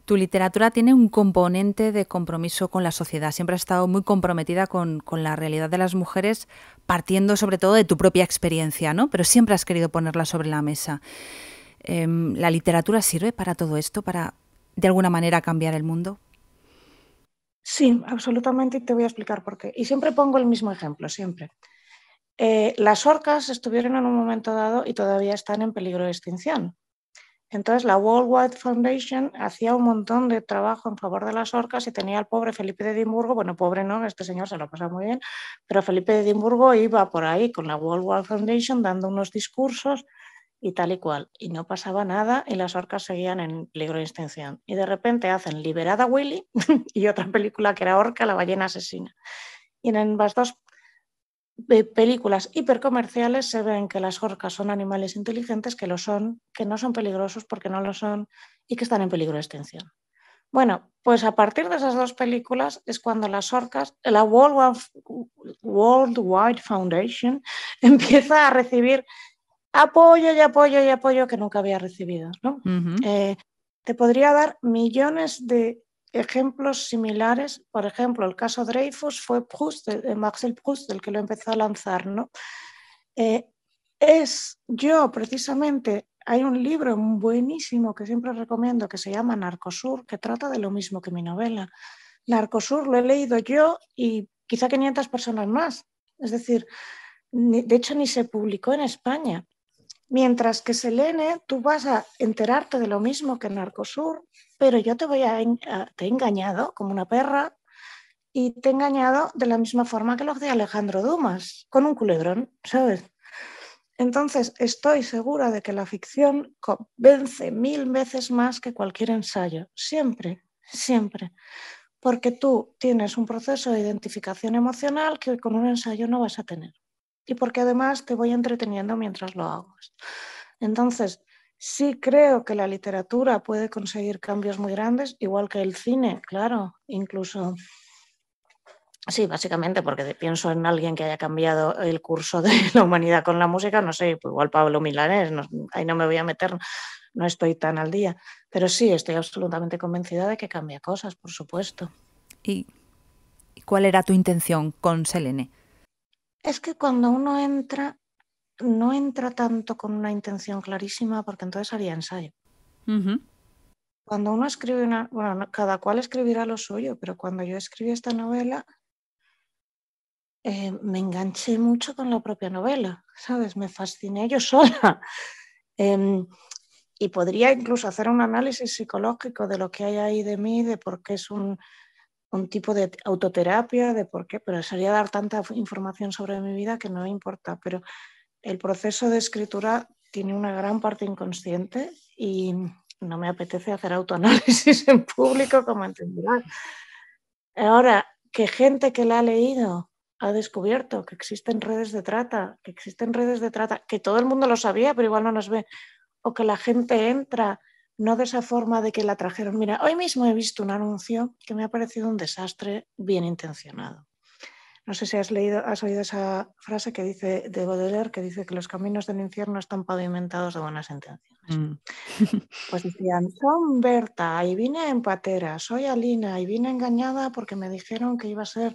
Tu literatura tiene un componente de compromiso con la sociedad. Siempre has estado muy comprometida con, la realidad de las mujeres, partiendo sobre todo de tu propia experiencia, ¿no? Pero siempre has querido ponerla sobre la mesa. Em, ¿La literatura sirve para todo esto, para de alguna manera cambiar el mundo? Sí, absolutamente, y te voy a explicar por qué. Y siempre pongo el mismo ejemplo, siempre. Eh, las orcas estuvieron en un momento dado y todavía están en peligro de extinción. Entonces, la World Wide Foundation hacía un montón de trabajo en favor de las orcas y tenía al pobre Felipe de Edimburgo, bueno, pobre no, este señor se lo pasa muy bien, pero Felipe de Edimburgo iba por ahí con la World Wide Foundation dando unos discursos y tal y cual. Y no pasaba nada y las orcas seguían en peligro de extinción. Y de repente hacen Liberada Willy [LAUGHS] y otra película que era Orca, la ballena asesina. Y en ambas dos películas hipercomerciales se ven que las orcas son animales inteligentes, que lo son, que no son peligrosos porque no lo son y que están en peligro de extinción. Bueno, pues a partir de esas dos películas es cuando las orcas, la World Wide Foundation [LAUGHS] empieza a recibir apoyo y apoyo y apoyo que nunca había recibido. ¿no? Eh, te podría dar millones de ejemplos similares. Por ejemplo, el caso Dreyfus fue Proust, de Marcel Proust el que lo empezó a lanzar. ¿no? Eh, es yo precisamente, hay un libro buenísimo que siempre recomiendo que se llama Narcosur, que trata de lo mismo que mi novela. Narcosur lo he leído yo y quizá 500 personas más. Es decir, de hecho ni se publicó en España. Mientras que Selene, tú vas a enterarte de lo mismo que Narcosur, pero yo te voy a, he engañado como una perra y te he engañado de la misma forma que los de Alejandro Dumas, con un culebrón, ¿sabes? Entonces, estoy segura de que la ficción convence mil veces más que cualquier ensayo, siempre, siempre, porque tú tienes un proceso de identificación emocional que con un ensayo no vas a tener y porque además te voy entreteniendo mientras lo hago Entonces, sí creo que la literatura puede conseguir cambios muy grandes, igual que el cine, claro, incluso. Sí, básicamente porque pienso en alguien que haya cambiado el curso de [LAUGHS] la humanidad con la música, no sé, pues igual Pablo Milanés, ahí no me voy a meter, no estoy tan al día, pero sí, estoy absolutamente convencida de que cambia cosas, por supuesto. ¿Y cuál era tu intención con Selene? Es que cuando uno entra, no entra tanto con una intención clarísima, porque entonces haría ensayo. Cuando uno escribe una, bueno, cada cual escribirá lo suyo, pero cuando yo escribí esta novela, eh, me enganché mucho con la propia novela, ¿sabes? Me fasciné yo [LAUGHS] sola. Em, y podría incluso hacer un análisis psicológico de lo que hay ahí de mí, de por qué es un un tipo de autoterapia, de por qué, pero sería dar tanta información sobre mi vida que no me importa. Pero el proceso de escritura tiene una gran parte inconsciente y no me apetece hacer autoanálisis en público, como entenderás. Ahora, que gente que la ha leído ha descubierto que existen redes de trata, que existen redes de trata, que todo el mundo lo sabía, pero igual no nos ve, o que la gente entra no de esa forma de que la trajeron. Mira, hoy mismo he visto un anuncio que me ha parecido un desastre bien intencionado. No sé si has leído, has oído esa frase que dice de Baudelaire que dice que los caminos del infierno están pavimentados de buenas intenciones. Mm. [LAUGHS] Pues decían, son Berta y vine en patera, soy Alina y vine engañada porque me dijeron que iba a ser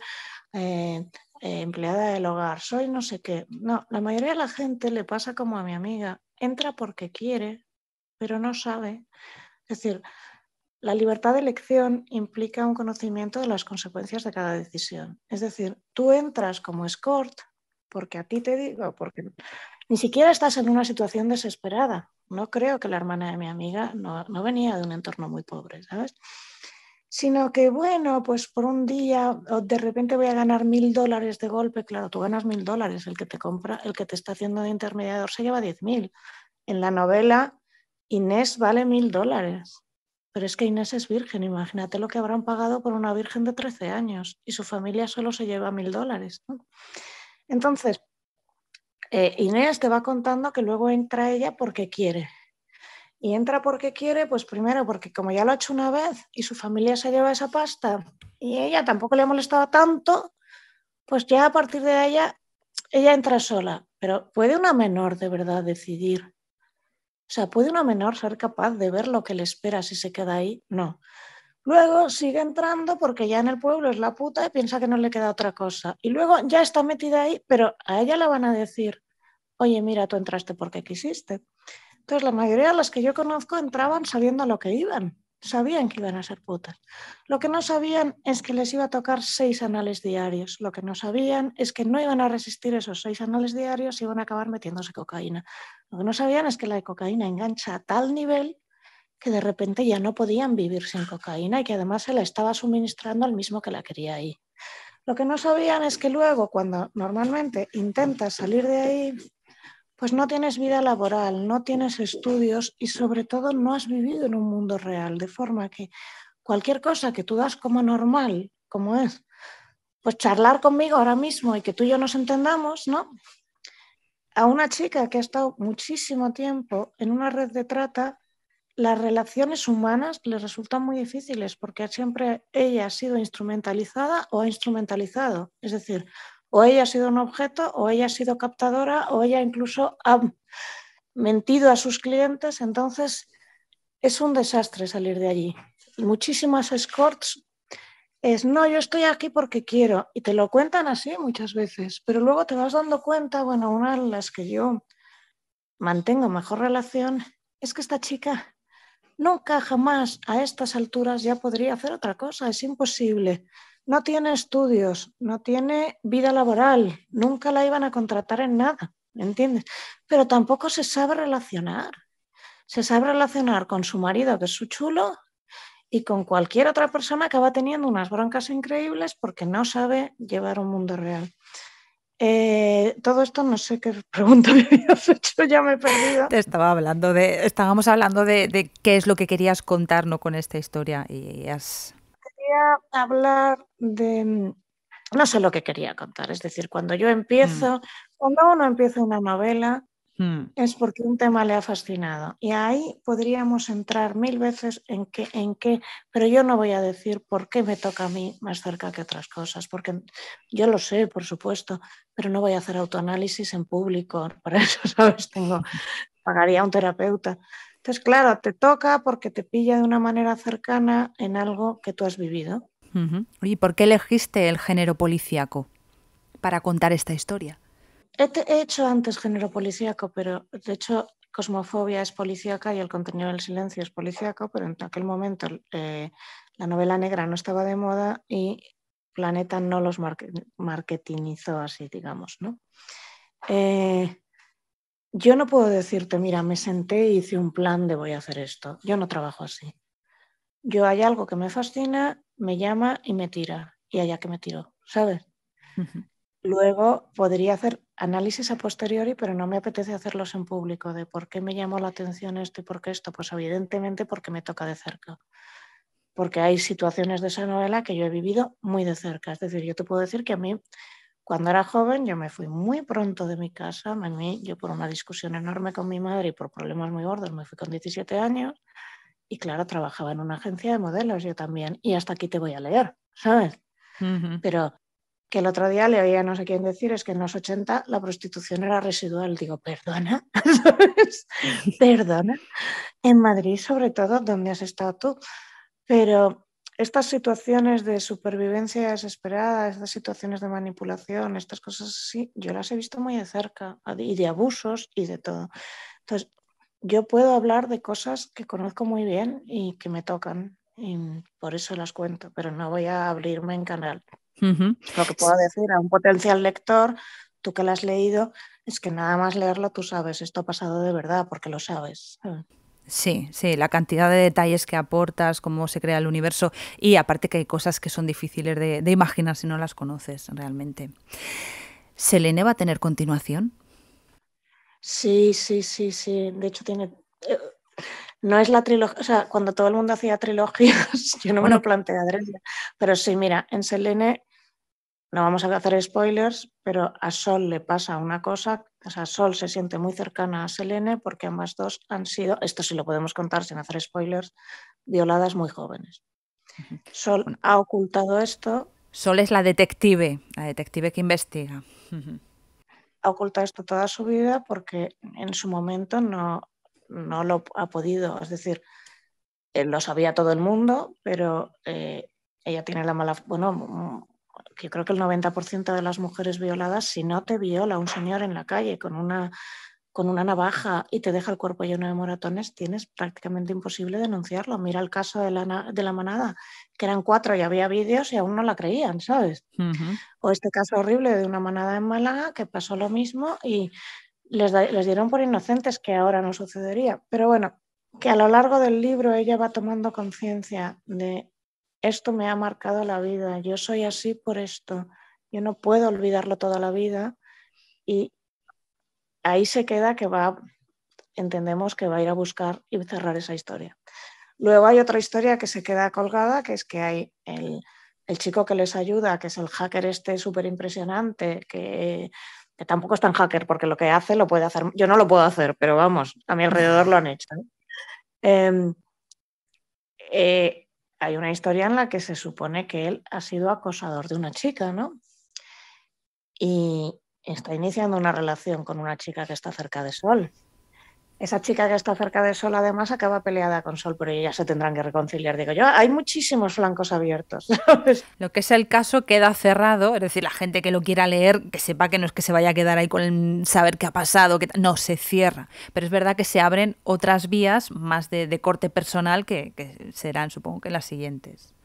eh, eh, empleada del hogar, soy no sé qué. No, la mayoría de la gente le pasa como a mi amiga, entra porque quiere, pero no sabe. Es decir, la libertad de elección implica un conocimiento de las consecuencias de cada decisión. Es decir, tú entras como escort porque a ti te digo, porque ni siquiera estás en una situación desesperada. No creo que la hermana de mi amiga no, no venía de un entorno muy pobre, ¿sabes? Sino que, bueno, pues por un día de repente voy a ganar mil dólares de golpe. Claro, tú ganas mil dólares, el que te compra, el que te está haciendo de intermediador se lleva diez mil. En la novela Inés vale mil dólares. Pero es que Inés es virgen, imagínate lo que habrán pagado por una virgen de 13 años y su familia solo se lleva mil dólares. Entonces, eh, Inés te va contando que luego entra ella porque quiere. Y entra porque quiere, pues primero porque como ya lo ha hecho una vez y su familia se lleva esa pasta y ella tampoco le ha molestado tanto, pues ya a partir de ella, ella entra sola. Pero ¿puede una menor de verdad decidir o sea, ¿puede una menor ser capaz de ver lo que le espera si se queda ahí? No. Luego sigue entrando porque ya en el pueblo es la puta y piensa que no le queda otra cosa. Y luego ya está metida ahí, pero a ella la van a decir, oye, mira, tú entraste porque quisiste. Entonces, la mayoría de las que yo conozco entraban sabiendo a lo que iban, sabían que iban a ser putas. Lo que no sabían es que les iba a tocar seis anales diarios. Lo que no sabían es que no iban a resistir esos seis anales diarios y iban a acabar metiéndose cocaína. Lo que no sabían es que la cocaína engancha a tal nivel que de repente ya no podían vivir sin cocaína y que además se la estaba suministrando al mismo que la quería ahí. Lo que no sabían es que luego, cuando normalmente intentas salir de ahí, pues no tienes vida laboral, no tienes estudios y sobre todo no has vivido en un mundo real, de forma que cualquier cosa que tú das como normal, como es, pues charlar conmigo ahora mismo y que tú y yo nos entendamos, ¿no? a una chica que ha estado muchísimo tiempo en una red de trata, las relaciones humanas le resultan muy difíciles porque siempre ella ha sido instrumentalizada o ha instrumentalizado. Es decir, o ella ha sido un objeto, o ella ha sido captadora, o ella incluso ha mentido a sus clientes. Entonces, es un desastre salir de allí. Muchísimas escorts es, no, yo estoy aquí porque quiero. Y te lo cuentan así muchas veces, pero luego te vas dando cuenta, bueno, una de las que yo mantengo mejor relación es que esta chica nunca jamás a estas alturas ya podría hacer otra cosa, es imposible. No tiene estudios, no tiene vida laboral, nunca la iban a contratar en nada, ¿me ¿entiendes? Pero tampoco se sabe relacionar. Se sabe relacionar con su marido, que es su chulo, y con cualquier otra persona acaba teniendo unas broncas increíbles porque no sabe llevar un mundo real. Eh, todo esto no sé qué [LAUGHS] pregunta me habías hecho, ya me he perdido. Te estaba hablando de, estábamos hablando de, qué es lo que querías contarnos con esta historia y Quería hablar de, no sé lo que quería contar, es decir, cuando yo empiezo, mm. cuando uno empieza una novela, Hmm. Es porque un tema le ha fascinado. Y ahí podríamos entrar mil veces en qué, en qué, pero yo no voy a decir por qué me toca a mí más cerca que otras cosas, porque yo lo sé, por supuesto, pero no voy a hacer autoanálisis en público. [LAUGHS] Para eso, ¿sabes? Tengo, pagaría un terapeuta. Entonces, claro, te toca porque te pilla de una manera cercana en algo que tú has vivido. ¿Y por qué elegiste el género policíaco para contar esta historia? He, hecho antes género policíaco, pero de hecho Cosmofobia es policíaca y el contenido del silencio es policíaco, pero en aquel momento eh, la novela negra no estaba de moda y Planeta no los marketinizó así, digamos. ¿no? Eh, yo no puedo decirte, mira, me senté y hice un plan de voy a hacer esto. Yo no trabajo así. Yo hay algo que me fascina, me llama y me tira. Y allá que me tiro, ¿sabes? Luego podría hacer análisis a posteriori, pero no me apetece hacerlos en público, de por qué me llamó la atención esto y por qué esto. Pues evidentemente porque me toca de cerca. Porque hay situaciones de esa novela que yo he vivido muy de cerca. Es decir, yo te puedo decir que a mí, cuando era joven, yo me fui muy pronto de mi casa. Mí, yo por una discusión enorme con mi madre y por problemas muy gordos me fui con 17 años. Y claro, trabajaba en una agencia de modelos yo también. Y hasta aquí te voy a leer, ¿sabes? Pero que el otro día le oía no sé quién decir, es que en los 80 la prostitución era residual. Digo, perdona, [LAUGHS] [LAUGHS] perdona. En Madrid, sobre todo, donde has estado tú. Pero estas situaciones de supervivencia desesperada, estas situaciones de manipulación, estas cosas así, yo las he visto muy de cerca, y de abusos y de todo. Entonces, yo puedo hablar de cosas que conozco muy bien y que me tocan. Y em, por eso las cuento, pero no voy a abrirme en canal. Lo que puedo decir a un potencial lector, tú que la has leído, es que nada más leerlo tú sabes, esto ha pasado de verdad porque lo sabes. Sí, sí, la cantidad de detalles que aportas, cómo se crea el universo y aparte que hay cosas que son difíciles de imaginar si no las conoces realmente. ¿Selene va a tener continuación? Sí, sí, sí, sí. De hecho, tiene... Eh, no es la trilogía, o sea, cuando todo el mundo hacía trilogías, [LAUGHS] yo no me lo adrede, Pero sí, mira, en Selene, no vamos a hacer spoilers, pero a Sol le pasa una cosa, o sea, Sol se siente muy cercana a Selene porque ambas dos han sido, esto sí lo podemos contar sin hacer spoilers, violadas muy jóvenes. Sol ha ocultado esto. Sol es la detective, la detective que investiga. Ha ocultado esto toda su vida porque en su momento no, no lo ha podido. Es decir, eh, lo sabía todo el mundo, pero eh, ella tiene la mala. Bueno, yo mm, creo que el 90% de las mujeres violadas, si no te viola un señor en la calle con una, con una navaja y te deja el cuerpo lleno de moratones, tienes prácticamente imposible denunciarlo. Mira el caso de la, manada, que eran cuatro y había vídeos y aún no la creían, ¿sabes? O este caso horrible de una manada en Málaga que pasó lo mismo y les, dieron por inocentes, que ahora no sucedería. Pero bueno, que a lo largo del libro ella va tomando conciencia de esto me ha marcado la vida, yo soy así por esto, yo no puedo olvidarlo toda la vida y ahí se queda que va, entendemos que va a ir a buscar y cerrar esa historia. Luego hay otra historia que se queda colgada, que es que hay el chico que les ayuda, que es el hacker este súper impresionante, que que tampoco es tan hacker porque lo que hace lo puede hacer. Yo no lo puedo hacer, pero vamos, a mi alrededor mm. lo han hecho. Em, eh, hay una historia en la que se supone que él ha sido acosador de una chica, ¿no? Y está iniciando una relación con una chica que está cerca de Sol. Esa chica que está cerca de Sol, además, acaba peleada con Sol, pero ya se tendrán que reconciliar. Digo yo, hay muchísimos flancos abiertos. [LAUGHS] Lo que es el caso queda cerrado, es decir, la gente que lo quiera leer, que sepa que no es que se vaya a quedar ahí con el saber qué ha pasado, que no, se cierra. Pero es verdad que se abren otras vías más de, corte personal que, serán, supongo que, las siguientes.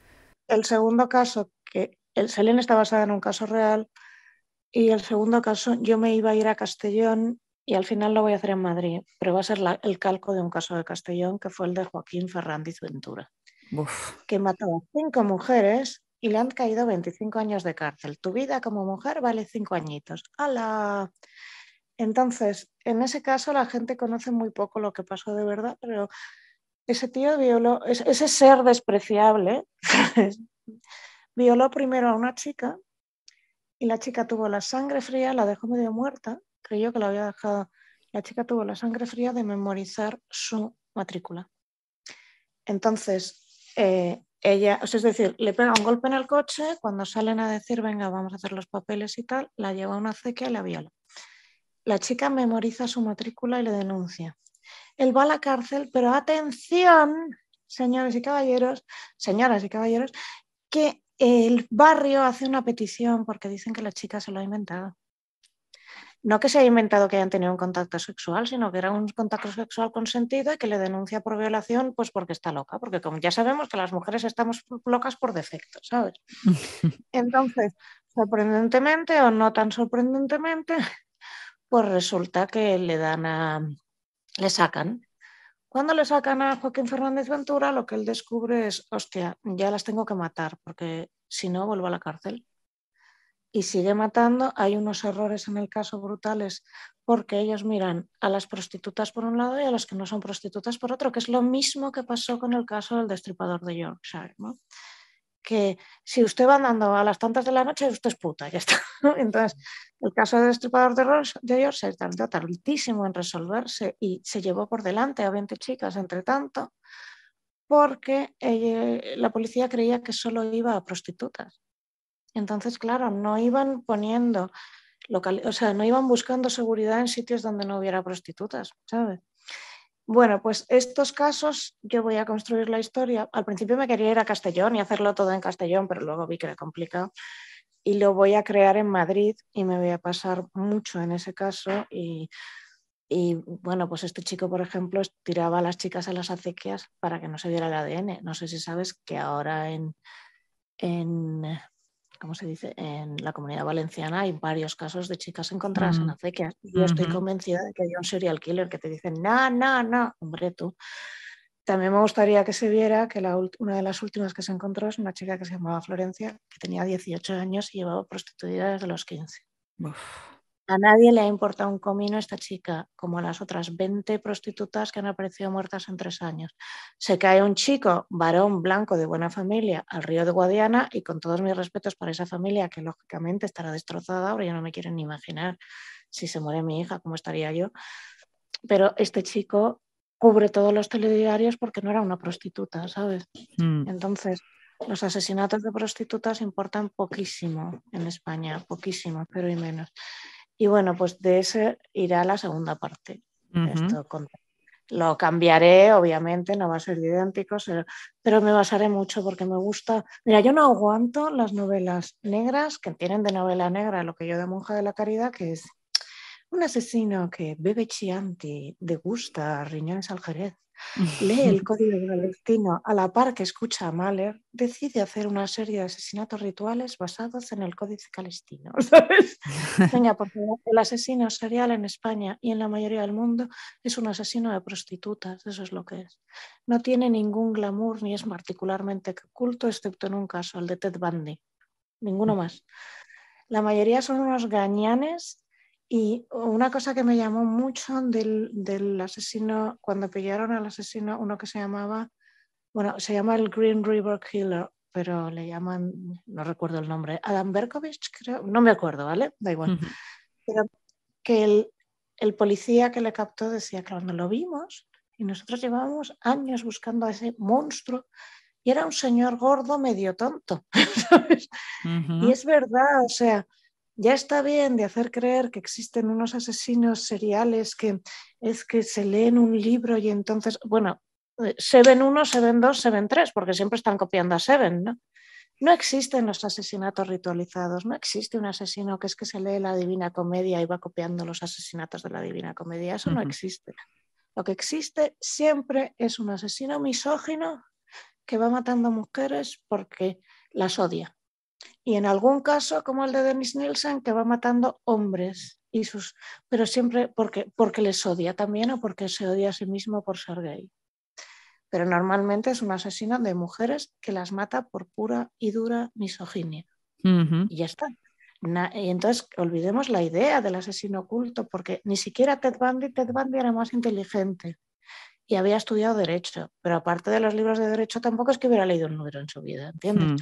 El segundo caso, que el Selene está basada en un caso real, y el segundo caso, yo me iba a ir a Castellón y al final lo voy a hacer en Madrid, pero va a ser el calco de un caso de Castellón, que fue el de Joaquín Ferrandiz Ventura, que mató a cinco mujeres y le han caído 25 años de cárcel. Tu vida como mujer vale cinco añitos. ¡Hala! Entonces, en ese caso la gente conoce muy poco lo que pasó de verdad, pero ese tío violó, ese ser despreciable, [LAUGHS] violó primero a una chica y la chica tuvo la sangre fría, la dejó medio muerta creyó que la había dejado. La chica tuvo la sangre fría de memorizar su matrícula. Entonces, eh, ella, es decir, le pega un golpe en el coche, cuando salen a decir, venga, vamos a hacer los papeles y tal, la lleva a una acequia y la viola. La chica memoriza su matrícula y le denuncia. Él va a la cárcel, pero atención, señores y caballeros, señoras y caballeros, que el barrio hace una petición porque dicen que la chica se lo ha inventado no que se haya inventado que hayan tenido un contacto sexual, sino que era un contacto sexual consentido y que le denuncia por violación, pues porque está loca, porque como ya sabemos que las mujeres estamos locas por defecto, ¿sabes? [LAUGHS] Entonces, sorprendentemente o no tan sorprendentemente, pues resulta que le dan le sacan. Cuando le sacan a Joaquín Fernández Ventura, lo que él descubre es, hostia, ya las tengo que matar, porque si no vuelvo a la cárcel y sigue matando. Hay unos errores en el caso brutales porque ellos miran a las prostitutas por un lado y a las que no son prostitutas por otro, que es lo mismo que pasó con el caso del destripador de Yorkshire. ¿no? Que si usted va andando a las tantas de la noche, usted es puta, ya está. [LAUGHS] Entonces, el caso del destripador de Yorkshire tardó tantísimo en resolverse y se llevó por delante a 20 chicas, entre tanto, porque la policía creía que solo iba a prostitutas entonces, claro, no iban poniendo, local, o sea, no iban buscando seguridad en sitios donde no hubiera prostitutas, ¿sabes? Bueno, pues estos casos yo voy a construir la historia. Al principio me quería ir a Castellón y hacerlo todo en Castellón, pero luego vi que era complicado. Y lo voy a crear en Madrid y me voy a pasar mucho en ese caso. Y, y bueno, pues este chico, por ejemplo, tiraba a las chicas a las acequias para que no se viera el ADN. No sé si sabes que ahora en, en como se dice, en la comunidad valenciana hay varios casos de chicas encontradas en mm. acequias. Yo estoy convencida de que hay un serial killer que te dice, no, no, no, hombre, tú. También me gustaría que se viera que una de las últimas que se encontró es una chica que se llamaba Florencia, que tenía 18 años y llevaba prostituida desde los 15. Uf. A nadie le ha importado un comino esta chica, como a las otras 20 prostitutas que han aparecido muertas en tres años. Se cae un chico, varón blanco de buena familia, al río de Guadiana y con todos mis respetos para esa familia que lógicamente estará destrozada, ahora ya no me quieren ni imaginar si se muere mi hija, cómo estaría yo. Pero este chico cubre todos los telediarios porque no era una prostituta, ¿sabes? Mm. Entonces, los asesinatos de prostitutas importan poquísimo en España, poquísimo, pero y menos. Y bueno, pues de ese irá la segunda parte. Lo cambiaré, obviamente, no va a ser idéntico, pero me basaré mucho porque me gusta. Mira, yo no aguanto las novelas negras que tienen de novela negra lo que yo de monja de la caridad, que es un asesino que bebe chianti, degusta riñones al jerez lee el [LAUGHS] Código Calestino a la par que escucha a Mahler, decide hacer una serie de asesinatos rituales basados en el Códice Calestino. [LAUGHS] [LAUGHS] el asesino serial en España y en la mayoría del mundo es un asesino de prostitutas, eso es lo que es. No tiene ningún glamour ni es particularmente culto, excepto en un caso, el de Ted Bundy. Ninguno mm. más. La mayoría son unos gañanes y una cosa que me llamó mucho del, asesino, cuando pillaron al asesino, uno que se llamaba, bueno, se llama el Green River Killer, pero le llaman, no recuerdo el nombre, Adam Berkovich, creo, no me acuerdo, ¿vale? Da igual. Pero que el, policía que le captó decía, que cuando lo vimos y nosotros llevábamos años buscando a ese monstruo y era un señor gordo medio tonto, [LAUGHS] Y es verdad, o sea ya está bien de hacer creer que existen unos asesinos seriales que es que se leen un libro y entonces, bueno, eh, se ven uno, se ven dos, se ven tres, porque siempre están copiando a Seven, ¿no? No existen los asesinatos ritualizados, no existe un asesino que es que se lee la Divina Comedia y va copiando los asesinatos de la Divina Comedia, eso no existe. Lo que existe siempre es un asesino misógino que va matando mujeres porque las odia. Y en algún caso, como el de Dennis Nielsen, que va matando hombres, y sus, pero siempre porque, les odia también o porque se odia a sí mismo por ser gay. Pero normalmente es un asesino de mujeres que las mata por pura y dura misoginia. Y ya está. y entonces olvidemos la idea del asesino oculto, porque ni siquiera Ted Bundy, Ted Bundy era más inteligente y había estudiado derecho, pero aparte de los libros de derecho tampoco es que hubiera leído un número en su vida, ¿entiendes? Mm.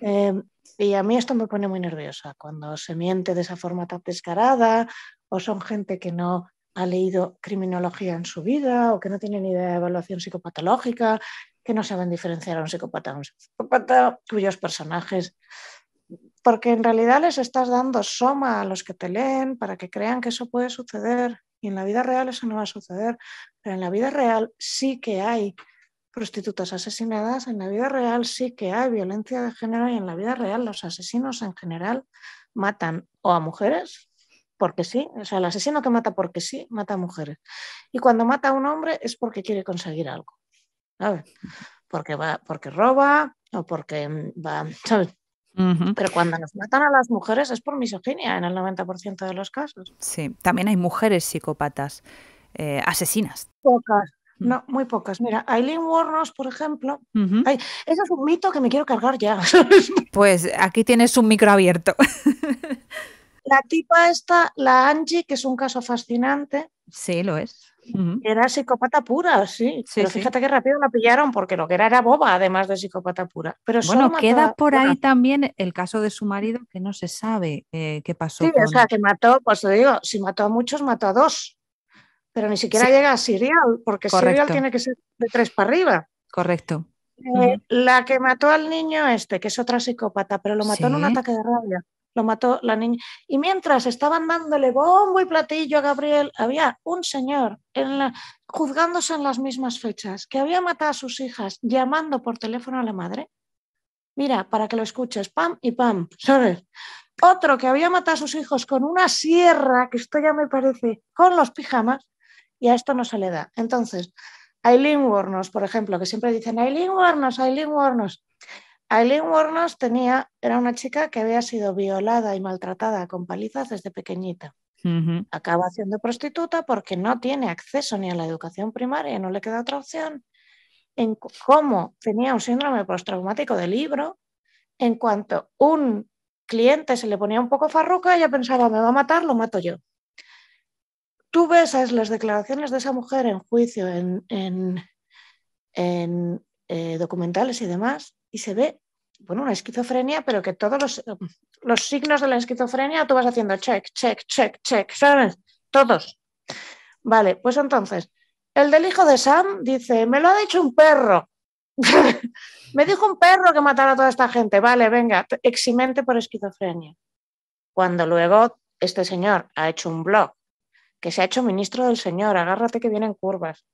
Em, y a mí esto me pone muy nerviosa cuando se miente de esa forma tan descarada o son gente que no ha leído criminología en su vida o que no tiene ni idea de evaluación psicopatológica, que no saben diferenciar a un psicópata a un psicópata, cuyos personajes porque en realidad les estás dando soma a los que te leen para que crean que eso puede suceder y en la vida real eso no va a suceder, pero en la vida real sí que hay prostitutas asesinadas, en la vida real sí que hay violencia de género y en la vida real los asesinos en general matan o a mujeres, porque sí, o sea, el asesino que mata porque sí, mata a mujeres. Y cuando mata a un hombre es porque quiere conseguir algo, ¿sabes? Porque, va, porque roba o porque mm, va, ¿sabes? Pero cuando nos matan a las mujeres es por misoginia en el 90% de los casos. Sí, también hay mujeres psicópatas eh, asesinas. Pocas, Mm. No, muy pocas. Mira, Aileen Warnos, por ejemplo. eso es un mito que me quiero cargar ya. [LAUGHS] [LAUGHS] Pues aquí tienes un micro abierto. [LAUGHS] La tipa esta, la Angie, que es un caso fascinante. Sí, lo es. Era psicópata pura, sí. pero fíjate que rápido la pillaron porque lo que era era boba, además de psicópata pura. Pero bueno, queda por ahí también el caso de su marido que no se sabe eh, qué pasó. Sí, o sea, que mató, pues te digo, si mató a muchos, mató a dos pero ni siquiera llega a Sirial, porque Sirial tiene que ser de tres para arriba. Correcto. Eh, la que mató al niño este, que es otra psicópata, pero lo mató en un ataque de rabia. Lo mató la niña. Y mientras estaban dándole bombo y platillo a Gabriel, había un señor juzgándose en las mismas fechas, que había matado a sus hijas llamando por teléfono a la madre. Mira, para que lo escuches, pam y pam, ¿sabes? Otro que había matado a sus hijos con una sierra, que esto ya me parece, con los pijamas, y a esto no se le da. Entonces, Aileen Warnos, por ejemplo, que siempre dicen Aileen Warnos, Aileen Warnos. Aileen Warnos tenía, era una chica que había sido violada y maltratada con palizas desde pequeñita. Acaba siendo prostituta porque no tiene acceso ni a la educación primaria, no le queda otra opción. En cómo tenía un síndrome postraumático de libro, en cuanto un cliente se le ponía un poco farruca, ella pensaba, me va a matar, lo mato yo tú ves las declaraciones de esa mujer en juicio, en, eh, documentales y demás, y se ve, bueno, una esquizofrenia, pero que todos los, los signos de la esquizofrenia tú vas haciendo check, check, check, check, ¿sabes? Todos. Vale, pues entonces, el del hijo de Sam dice, me lo ha dicho un perro. [LAUGHS] me dijo un perro que matara a toda esta gente. Vale, venga, eximente por esquizofrenia. Cuando luego este señor ha hecho un blog que se ha hecho ministro del Señor, agárrate que vienen curvas,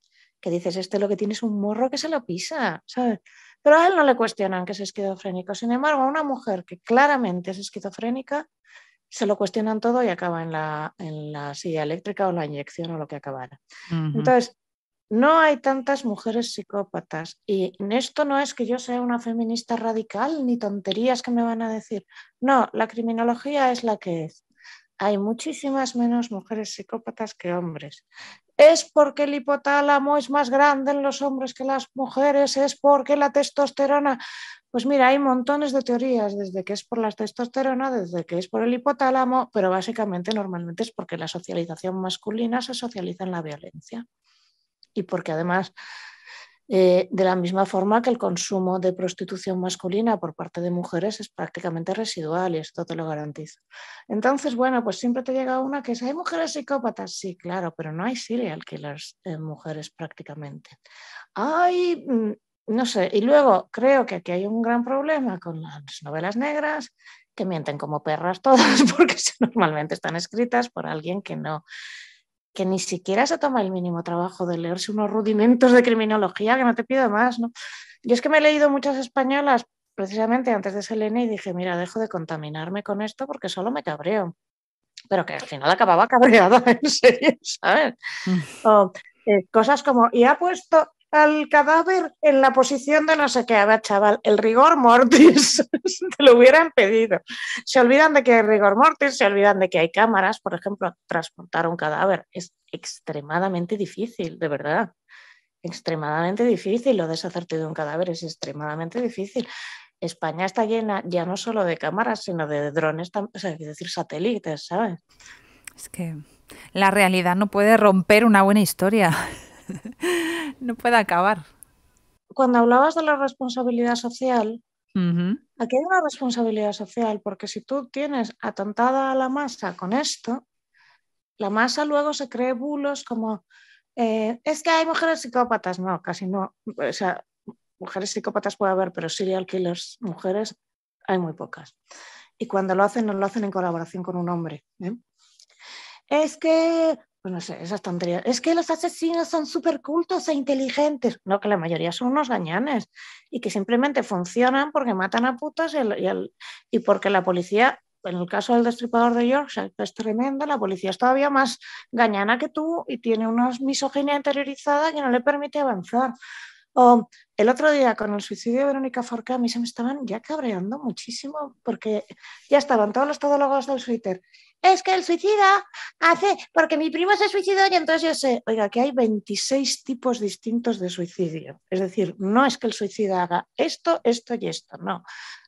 que dices, este lo que tiene es un morro que se lo pisa, ¿sabes? Pero a él no le cuestionan que es esquizofrénico. Sin embargo, a una mujer que claramente es esquizofrénica, se lo cuestionan todo y acaba en la, en la silla eléctrica o la inyección o lo que acabara. Entonces, no hay tantas mujeres psicópatas. Y esto no es que yo sea una feminista radical ni tonterías que me van a decir. No, la criminología es la que es hay muchísimas menos mujeres psicópatas que hombres. Es porque el hipotálamo es más grande en los hombres que las mujeres, es porque la testosterona. Pues mira, hay montones de teorías, desde que es por la testosterona, desde que es por el hipotálamo, pero básicamente normalmente es porque la socialización masculina se socializa en la violencia. Y porque además eh, de la misma forma que el consumo de prostitución masculina por parte de mujeres es prácticamente residual, y esto te lo garantizo. Entonces, bueno, pues siempre te llega una que es, ¿hay mujeres psicópatas? Sí, claro, pero no hay serial killers en eh, mujeres prácticamente. Hay, mm, no sé, y luego creo que aquí hay un gran problema con las novelas negras que mienten como perras todas [LAUGHS] porque normalmente están escritas por alguien que no que ni siquiera se toma el mínimo trabajo de leerse unos rudimentos de criminología, que no te pido más, ¿no? Yo es que me he leído muchas españolas precisamente antes de Selene y dije, mira, dejo de contaminarme con esto porque solo me cabreo. Pero que al final acababa cabreada, [LAUGHS] en serio, ¿sabes? Mm. Eh, cosas como, y ha puesto el cadáver en la posición de no sé qué. A chaval, el rigor mortis [LAUGHS] te lo hubieran pedido. Se olvidan de que hay rigor mortis, se olvidan de que hay cámaras. Por ejemplo, transportar un cadáver es extremadamente difícil, de verdad. Extremadamente difícil. Lo deshacerte de un cadáver es extremadamente difícil. España está llena ya no solo de cámaras, sino de drones, es decir, satélites, ¿sabes? Es que la realidad no puede romper una buena historia. [LAUGHS] no puede acabar. Cuando hablabas de la responsabilidad social, aquí hay una responsabilidad social, porque si tú tienes atontada a la masa con esto, la masa luego se cree bulos como, eh, es que hay mujeres psicópatas, no, casi no. O sea, mujeres psicópatas puede haber, pero serial killers, mujeres, hay muy pocas. Y cuando lo hacen, no lo hacen en colaboración con un hombre. ¿eh? Es que pues esas tonterías. Es que los asesinos son súper cultos e inteligentes. No, que la mayoría son unos gañanes y que simplemente funcionan porque matan a putas y, porque la policía, en el caso del destripador de York, es tremenda, la policía es todavía más gañana que tú y tiene una misoginia interiorizada que no le permite avanzar. el otro día con el suicidio de Verónica Forca, a mí se me estaban ya cabreando muchísimo porque ya estaban todos los todólogos del Twitter es que el suicida hace, porque mi primo se suicidó y entonces yo sé, oiga, que hay 26 tipos distintos de suicidio. Es decir, no es que el suicida haga esto, esto y esto, no.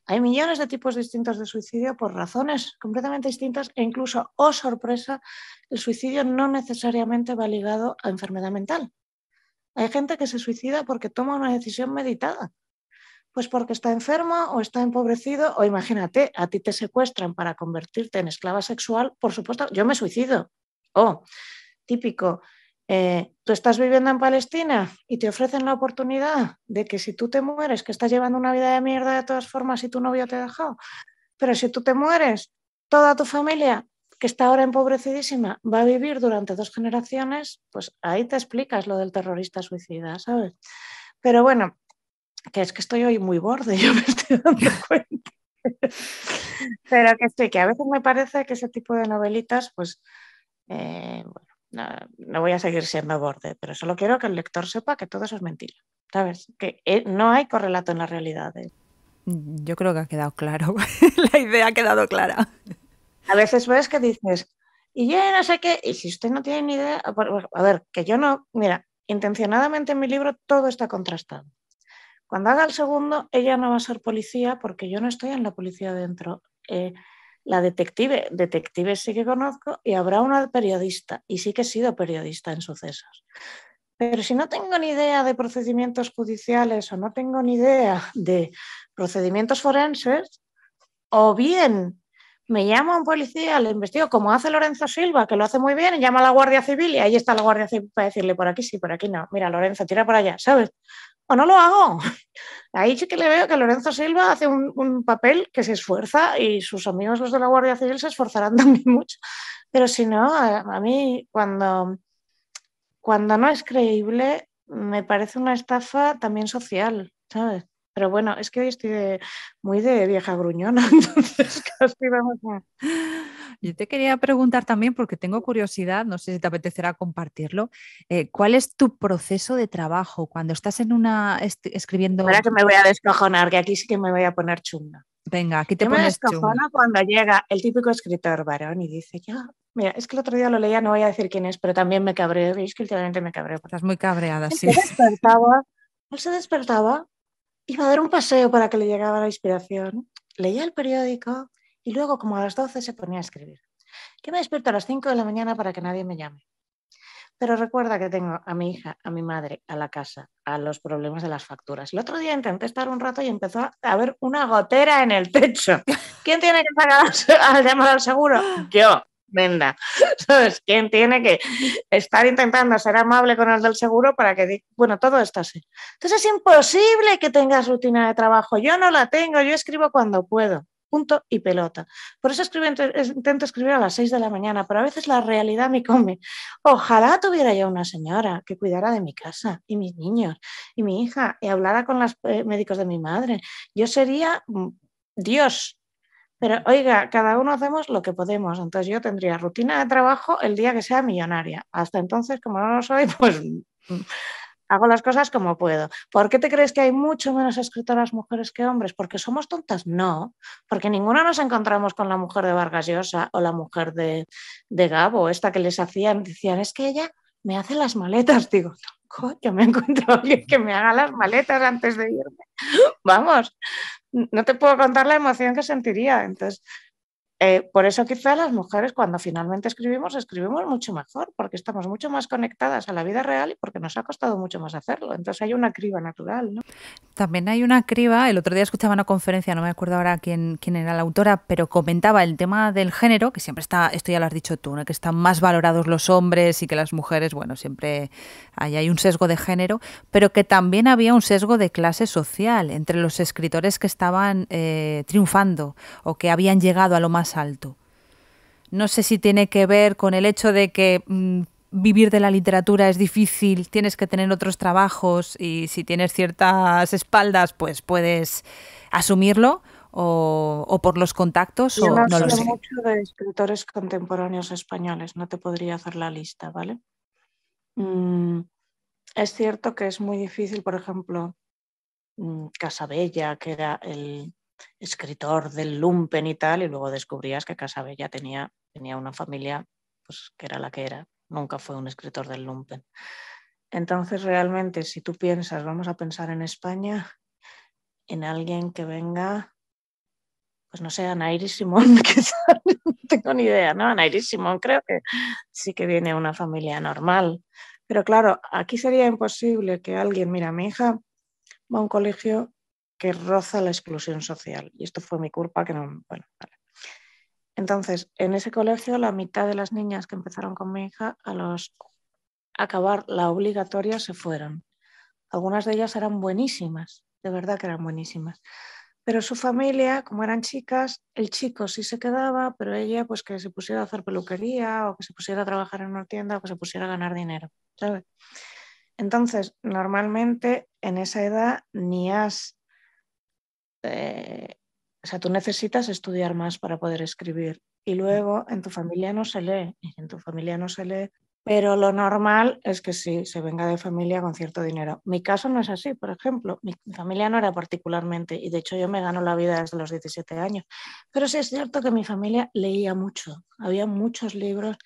Hay millones de tipos distintos de suicidio por razones completamente distintas e incluso, oh sorpresa, el suicidio no necesariamente va ligado a enfermedad mental. Hay gente que se suicida porque toma una decisión meditada pues porque está enfermo o está empobrecido o imagínate, a ti te secuestran para convertirte en esclava sexual, por supuesto, yo me suicido. Oh, típico. Eh, tú estás viviendo en Palestina y te ofrecen la oportunidad de que si tú te mueres, que estás llevando una vida de mierda de todas formas y tu novio te ha dejado, pero si tú te mueres, toda tu familia, que está ahora empobrecidísima, va a vivir durante dos generaciones, pues ahí te explicas lo del terrorista suicida, ¿sabes? Pero bueno, que es que estoy hoy muy borde, [LAUGHS] yo me estoy dando [LAUGHS] cuenta. Pero que sí, que a veces me parece que ese tipo de novelitas, pues, eh, bueno, no, no, voy a seguir siendo borde, pero solo quiero que el lector sepa que todo eso es mentira, ¿sabes? Que eh, no hay correlato en las realidades. Mm, yo creo que ha quedado claro, [LAUGHS] la idea ha quedado clara. A veces ves que dices, y yo no sé qué, y si usted no tiene ni idea, a ver, que yo no, mira, intencionadamente en mi libro todo está contrastado. Cuando haga el segundo, ella no va a ser policía porque yo no estoy en la policía dentro. Eh, la detective, detective sí que conozco y habrá una periodista y sí que he sido periodista en sucesos. Pero si no tengo ni idea de procedimientos judiciales o no tengo ni idea de procedimientos forenses, o bien me llama un policía, le investigo, como hace Lorenzo Silva, que lo hace muy bien, y llama a la Guardia Civil y ahí está la Guardia Civil para decirle por aquí sí, por aquí no. Mira, Lorenzo, tira por allá, ¿sabes? o no lo hago. [LAUGHS] Ahí sí que le veo que Lorenzo Silva hace un, papel que se esfuerza y sus amigos los de la Guardia Civil se esforzarán [LAUGHS] también mucho. Pero si no, a, mí cuando, cuando no es creíble me parece una estafa también social, ¿sabes? Pero bueno, es que hoy estoy muy de vieja gruñona, [LAUGHS] entonces casi vamos a... Yo te quería preguntar también, porque tengo curiosidad, no sé si te apetecerá compartirlo, eh, ¿cuál es tu proceso de trabajo cuando estás en una este, escribiendo? Ahora que me voy a descojonar, que aquí sí que me voy a poner chunga. Venga, aquí te pones me cuando llega el típico escritor varón y dice, ya, mira, es que el otro día lo leía, no voy a decir quién es, pero también me cabreo, veis que últimamente me cabreo. Estás muy cabreada, sí. Se despertaba, él se despertaba, iba a dar un paseo para que le llegara la inspiración, leía el periódico, y luego como a las 12 se ponía a escribir. Que me despierto a las 5 de la mañana para que nadie me llame. Pero recuerda que tengo a mi hija, a mi madre, a la casa, a los problemas de las facturas. El otro día intenté estar un rato y empezó a haber una gotera en el techo. ¿Quién tiene que pagar al llamar al seguro? Yo, venda. [LAUGHS] ¿Sabes? ¿Quién tiene que estar intentando ser amable con el del seguro para que diga, bueno, todo está así? Entonces es imposible que tengas rutina de trabajo. Yo no la tengo, yo escribo cuando puedo punto y pelota. Por eso intento escribir a las 6 de la mañana, pero a veces la realidad me come. Ojalá tuviera yo una señora que cuidara de mi casa y mis niños y mi hija y hablara con los eh, médicos de mi madre. Yo sería mm, Dios. Pero oiga, cada uno hacemos lo que podemos. Entonces yo tendría rutina de trabajo el día que sea millonaria. Hasta entonces, como no lo soy, [LAUGHS] pues mm, hago las cosas como puedo. ¿Por qué te crees que hay mucho menos escritoras mujeres que hombres? ¿Porque somos tontas? No, porque ninguna nos encontramos con la mujer de Vargas Llosa o la mujer de, Gabo, esta que les hacían, decían, es que ella me hace las maletas. [LAUGHS] Digo, coño, yo me encuentro alguien que me haga las maletas antes de irme. [LAUGHS] Vamos, no te puedo contar la emoción que sentiría. Entonces, eh, por eso quizá las mujeres cuando finalmente escribimos, escribimos mucho mejor, porque estamos mucho más conectadas a la vida real y porque nos ha costado mucho más hacerlo. Entonces hay una criba natural. ¿no? También hay una criba, el otro día escuchaba una conferencia, no me acuerdo ahora quién, era la autora, pero comentaba el tema del género, que siempre está, esto ya lo has dicho tú, que están más valorados los hombres y que las mujeres, bueno, siempre hay, un sesgo de género, pero que también había un sesgo de clase social entre los escritores que estaban eh, triunfando o que habían llegado a lo más alto. No sé si tiene que ver con el hecho de que mm, vivir de la literatura es difícil, tienes que tener otros trabajos y si tienes ciertas espaldas, pues puedes asumirlo. O, por los contactos o no, lo mucho de escritores contemporáneos españoles, no te podría hacer la lista, ¿vale? Mm, es cierto que es muy difícil, por ejemplo, mm, Casabella, que era el, escritor del lumpen y tal, y luego descubrías que Casabella tenía, tenía una familia pues, que era la que era, nunca fue un escritor del lumpen. Entonces, realmente, si tú piensas, vamos a pensar en España, en alguien que venga, pues no sé, Anairis Simón, [LAUGHS] quizás, no tengo ni idea, ¿no? Simón creo que sí que viene una familia normal. Pero claro, aquí sería imposible que alguien, mira, mi hija va a un colegio que roza la exclusión social. Y esto fue mi culpa, que no... Bueno, Entonces, en ese colegio, la mitad de las niñas que empezaron con mi hija, a los acabar la obligatoria, se fueron. Algunas de ellas eran buenísimas, de verdad que eran buenísimas. Pero su familia, como eran chicas, el chico sí se quedaba, pero ella pues que se pusiera a hacer peluquería o que se pusiera a trabajar en una tienda o que se pusiera a ganar dinero, Entonces, normalmente en esa edad ni has eh, o sea, tú necesitas estudiar más para poder escribir. Y luego en tu familia no se lee, en tu familia no se lee, pero lo normal es que sí, se venga de familia con cierto dinero. Mi caso no es así, por ejemplo, mi, familia no era particularmente, y de hecho yo me gano la vida desde los 17 años, pero sí es cierto que mi familia leía mucho, había muchos libros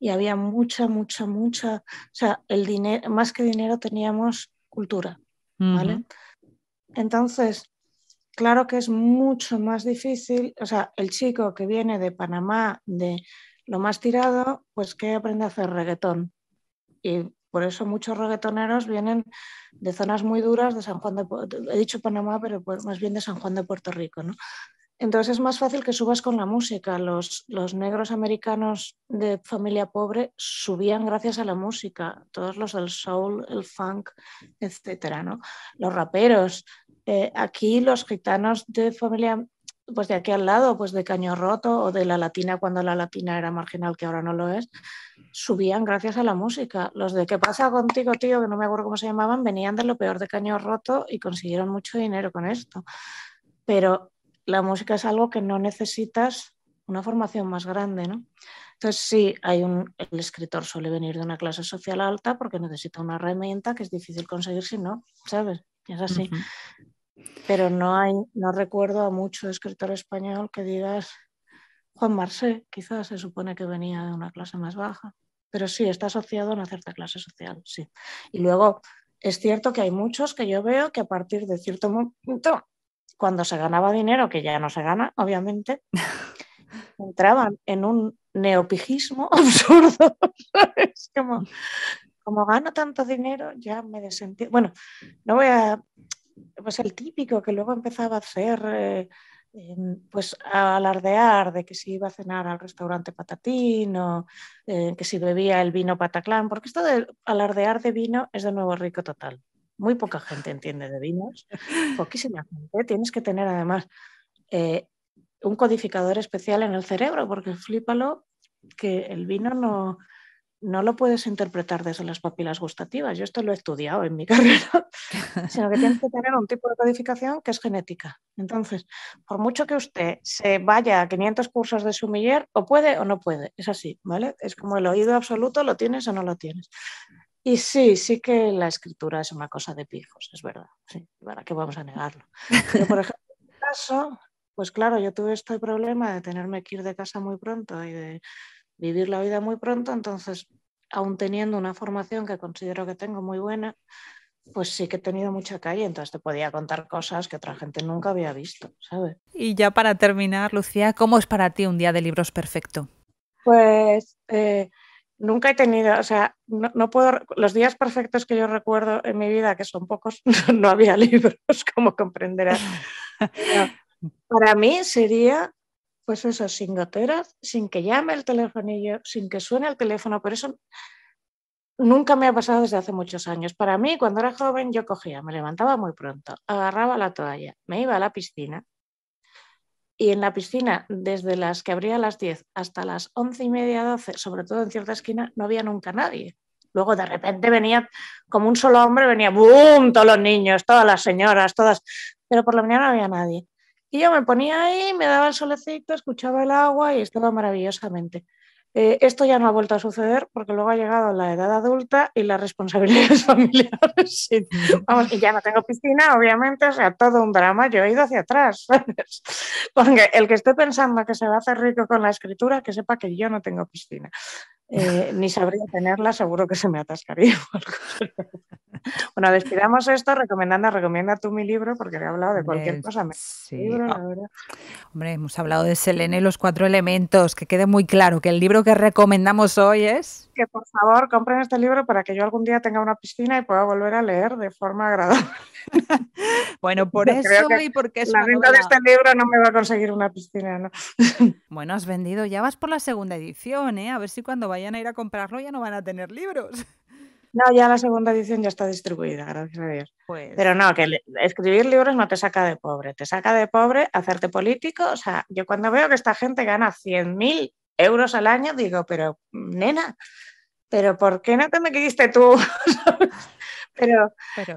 y había mucha, mucha, mucha, o sea, el dinero, más que dinero teníamos cultura, ¿vale? Entonces, claro que es mucho más difícil, o sea, el chico que viene de Panamá, de lo más tirado, pues que aprende a hacer reggaetón. Y por eso muchos reggaetoneros vienen de zonas muy duras, de San Juan de he dicho Panamá, pero pues, más bien de San Juan de Puerto Rico, Entonces es más fácil que subas con la música. Los, los, negros americanos de familia pobre subían gracias a la música, todos los del soul, el funk, etcétera, ¿no? Los raperos, eh, aquí los gitanos de familia, pues de aquí al lado, pues de Caño Roto o de La Latina, cuando La Latina era marginal, que ahora no lo es, subían gracias a la música. Los de ¿Qué pasa contigo, tío? Que no me acuerdo cómo se llamaban, venían de lo peor de Caño Roto y consiguieron mucho dinero con esto. Pero la música es algo que no necesitas una formación más grande, ¿no? Entonces sí, hay un, el escritor suele venir de una clase social alta porque necesita una herramienta que es difícil conseguir si no, ¿sabes? Es así. Pero no hay, no recuerdo a mucho escritor español que digas Juan Marsé, quizás se supone que venía de una clase más baja. Pero sí, está asociado a una cierta clase social, sí. Y luego es cierto que hay muchos que yo veo que a partir de cierto momento, cuando se ganaba dinero, que ya no se gana, obviamente, [LAUGHS] entraban en un neopijismo [LAUGHS] absurdo. ¿sabes? Como, gano tanto dinero, ya me desentiendo. Bueno, no voy a pues el típico que luego empezaba a hacer, eh, pues alardear de que si iba a cenar al restaurante Patatín o eh, que si bebía el vino Pataclán, porque esto de alardear de vino es de nuevo rico total. Muy poca gente entiende de vinos, [LAUGHS] poquísima gente. Tienes que tener además eh, un codificador especial en el cerebro, porque flípalo que el vino no, no lo puedes interpretar desde las papilas gustativas. Yo esto lo he estudiado en mi [LAUGHS] carrera, sino que tienes que tener un tipo de codificación que es genética. Entonces, por mucho que usted se vaya a 500 cursos de sumiller, o puede o no puede, es así, ¿vale? Es como el oído absoluto, lo tienes o no lo tienes. Y sí, sí que la escritura es una cosa de pijos, es verdad. Sí, ¿Para qué vamos a negarlo? por ejemplo, en mi caso, pues claro, yo tuve este problema de tenerme que ir de casa muy pronto y de vivir la vida muy pronto, entonces, aún teniendo una formación que considero que tengo muy buena, pues sí que he tenido mucha calle, entonces te podía contar cosas que otra gente nunca había visto, ¿sabes? Y ya para terminar, Lucía, ¿cómo es para ti un día de libros perfecto? Pues eh, nunca he tenido, o sea, no, puedo, los días perfectos que yo recuerdo en mi vida, que son pocos, [LAUGHS] no, había [LAUGHS] libros, como comprenderás. [LAUGHS] para mí sería pues eso, sin goteras, sin que llame el telefonillo, sin que suene el teléfono, por eso nunca me ha pasado desde hace muchos años. Para mí, cuando era joven, yo cogía, me levantaba muy pronto, agarraba la toalla, me iba a la piscina y en la piscina, desde las que abría a las 10 hasta las 11 y media, 12, sobre todo en cierta esquina, no había nunca nadie. Luego de repente venía, como un solo hombre, venía, ¡boom!, todos los niños, todas las señoras, todas, pero por la mañana no había nadie. Y yo me ponía ahí, me daba el solecito, escuchaba el agua y estaba maravillosamente. Eh, esto ya no ha vuelto a suceder porque luego ha llegado la edad adulta y las responsabilidades [LAUGHS] familiares. y ya no tengo piscina, obviamente, o sea, todo un drama. Yo he ido hacia atrás, [LAUGHS] el que esté pensando que se va a hacer rico con la escritura, que sepa que yo no tengo piscina. Eh, ni sabría tenerla, seguro que se me atascaría. [LAUGHS] bueno, despidamos esto recomendando, recomienda tú mi libro porque he hablado de cualquier cosa. Ah. Hombre, hemos hablado de Selene y los cuatro elementos, que quede muy claro que el libro que recomendamos hoy es que por favor compren este libro para que yo algún día tenga una piscina y pueda volver a leer de forma agradable. [LAUGHS] bueno, por eso y porque es la venta de este libro no me va a conseguir una piscina. ¿no? [LAUGHS] bueno, has vendido, ya vas por la segunda edición, ¿eh? A ver si cuando vayan a ir a comprarlo ya no van a tener libros. [LAUGHS] No, ya la segunda edición ya está distribuida, gracias a Dios. Pues Pero no, que escribir libros no te saca de pobre, te saca de pobre hacerte político. O sea, yo cuando veo que esta gente gana 100.000 euros al año, digo, pero nena, pero ¿por qué no te me quisiste tú? [LAUGHS] Pero,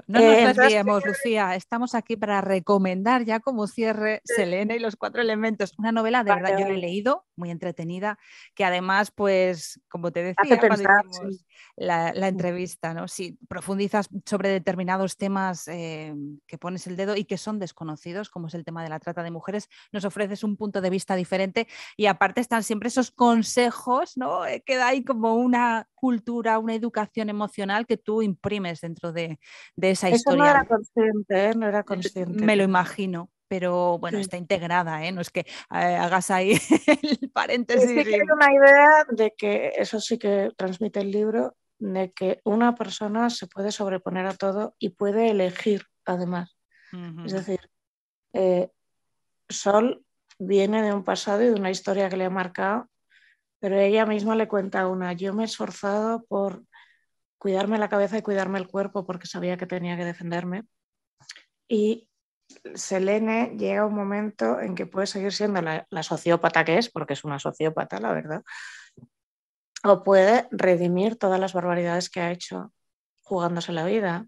no eh, nos desviemos, Lucía. Estamos aquí para recomendar ya como cierre Selena y los cuatro elementos. Una novela de verdad, yo la he leído, muy entretenida, que además, pues, como te decía, la, entrevista, ¿no? Si profundizas sobre determinados temas eh, que pones el dedo y que son desconocidos, como es el tema de la trata de mujeres, nos ofreces un punto de vista diferente y aparte están siempre esos consejos, ¿no? Eh, Queda ahí como una cultura, una educación emocional que tú imprimes dentro de, esa historia. ¿eh? No era consciente, eh, no era consciente. Me lo imagino. Pero bueno, está integrada, ¿eh? no es que hagas ahí [LAUGHS] el paréntesis. Sí, una idea de que eso sí que transmite el libro, de que una persona se puede sobreponer a todo y puede elegir además. Es decir, Sol viene de un pasado y de una historia que le ha marcado, pero ella misma le cuenta una, yo me he esforzado por cuidarme la cabeza y cuidarme el cuerpo porque sabía que tenía que defenderme. Y Selene llega un momento en que puede seguir siendo la, la sociópata que es, porque es una sociópata, la verdad, o puede redimir todas las barbaridades que ha hecho jugándose la vida.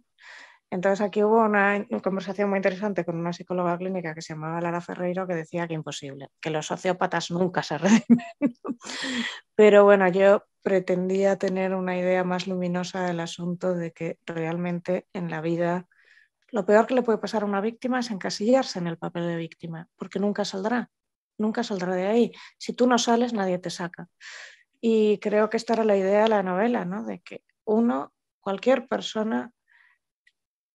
Entonces aquí hubo una conversación muy interesante con una psicóloga clínica que se llamaba Lara Ferreiro que decía que imposible, que los sociópatas nunca se [LAUGHS] redimen. Pero bueno, yo pretendía tener una idea más luminosa del asunto de que realmente en la vida lo peor que le puede pasar a una víctima es encasillarse en el papel de víctima, porque nunca saldrá, nunca saldrá de ahí. Si tú no sales, nadie te saca. Y creo que esta era la idea de la novela, ¿no? De que uno, cualquier persona,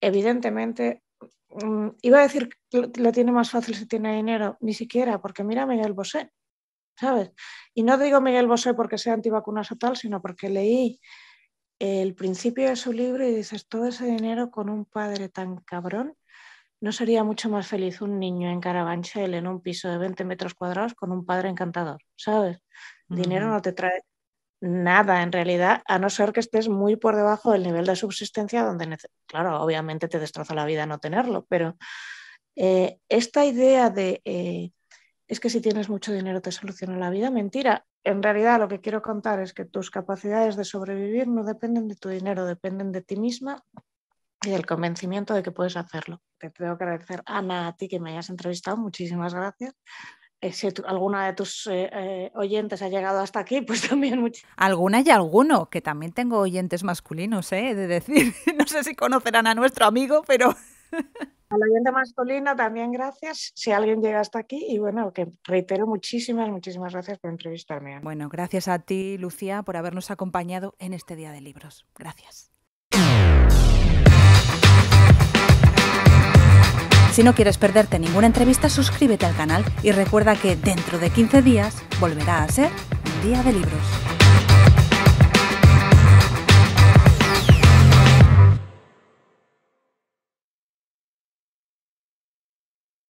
evidentemente, mm, iba a decir que lo tiene más fácil si tiene dinero, ni siquiera, porque mira Miguel Bosé. ¿sabes? Y no digo Miguel Bosé porque sea antivacunas o tal, sino porque leí el principio de su libro y dices, todo ese dinero con un padre tan cabrón, ¿no sería mucho más feliz un niño en Carabanchel en un piso de 20 metros cuadrados con un padre encantador, ¿sabes? Dinero no te trae nada en realidad, a no ser que estés muy por debajo del nivel de subsistencia donde, claro, obviamente te destroza la vida no tenerlo, pero eh, esta idea de... Eh, es que si tienes mucho dinero te soluciona la vida. Mentira. En realidad lo que quiero contar es que tus capacidades de sobrevivir no dependen de tu dinero, dependen de ti misma y del convencimiento de que puedes hacerlo. Te tengo que agradecer, Ana, a ti que me hayas entrevistado. Muchísimas gracias. Eh, si alguna de tus eh, eh, oyentes ha llegado hasta aquí, pues [LAUGHS] también mucho. Alguna y alguno, que también tengo oyentes masculinos, ¿eh? De decir, [LAUGHS] no sé si conocerán a nuestro amigo, pero a la [LAUGHS] gente masculina también gracias si alguien llega hasta aquí y bueno, que reitero muchísimas, muchísimas gracias por entrevistarme. Bueno, gracias a ti Lucía por habernos acompañado en este Día de Libros. Gracias. Si no quieres perderte ninguna entrevista, suscríbete al canal y recuerda que dentro de 15 días volverá a ser Día de Libros.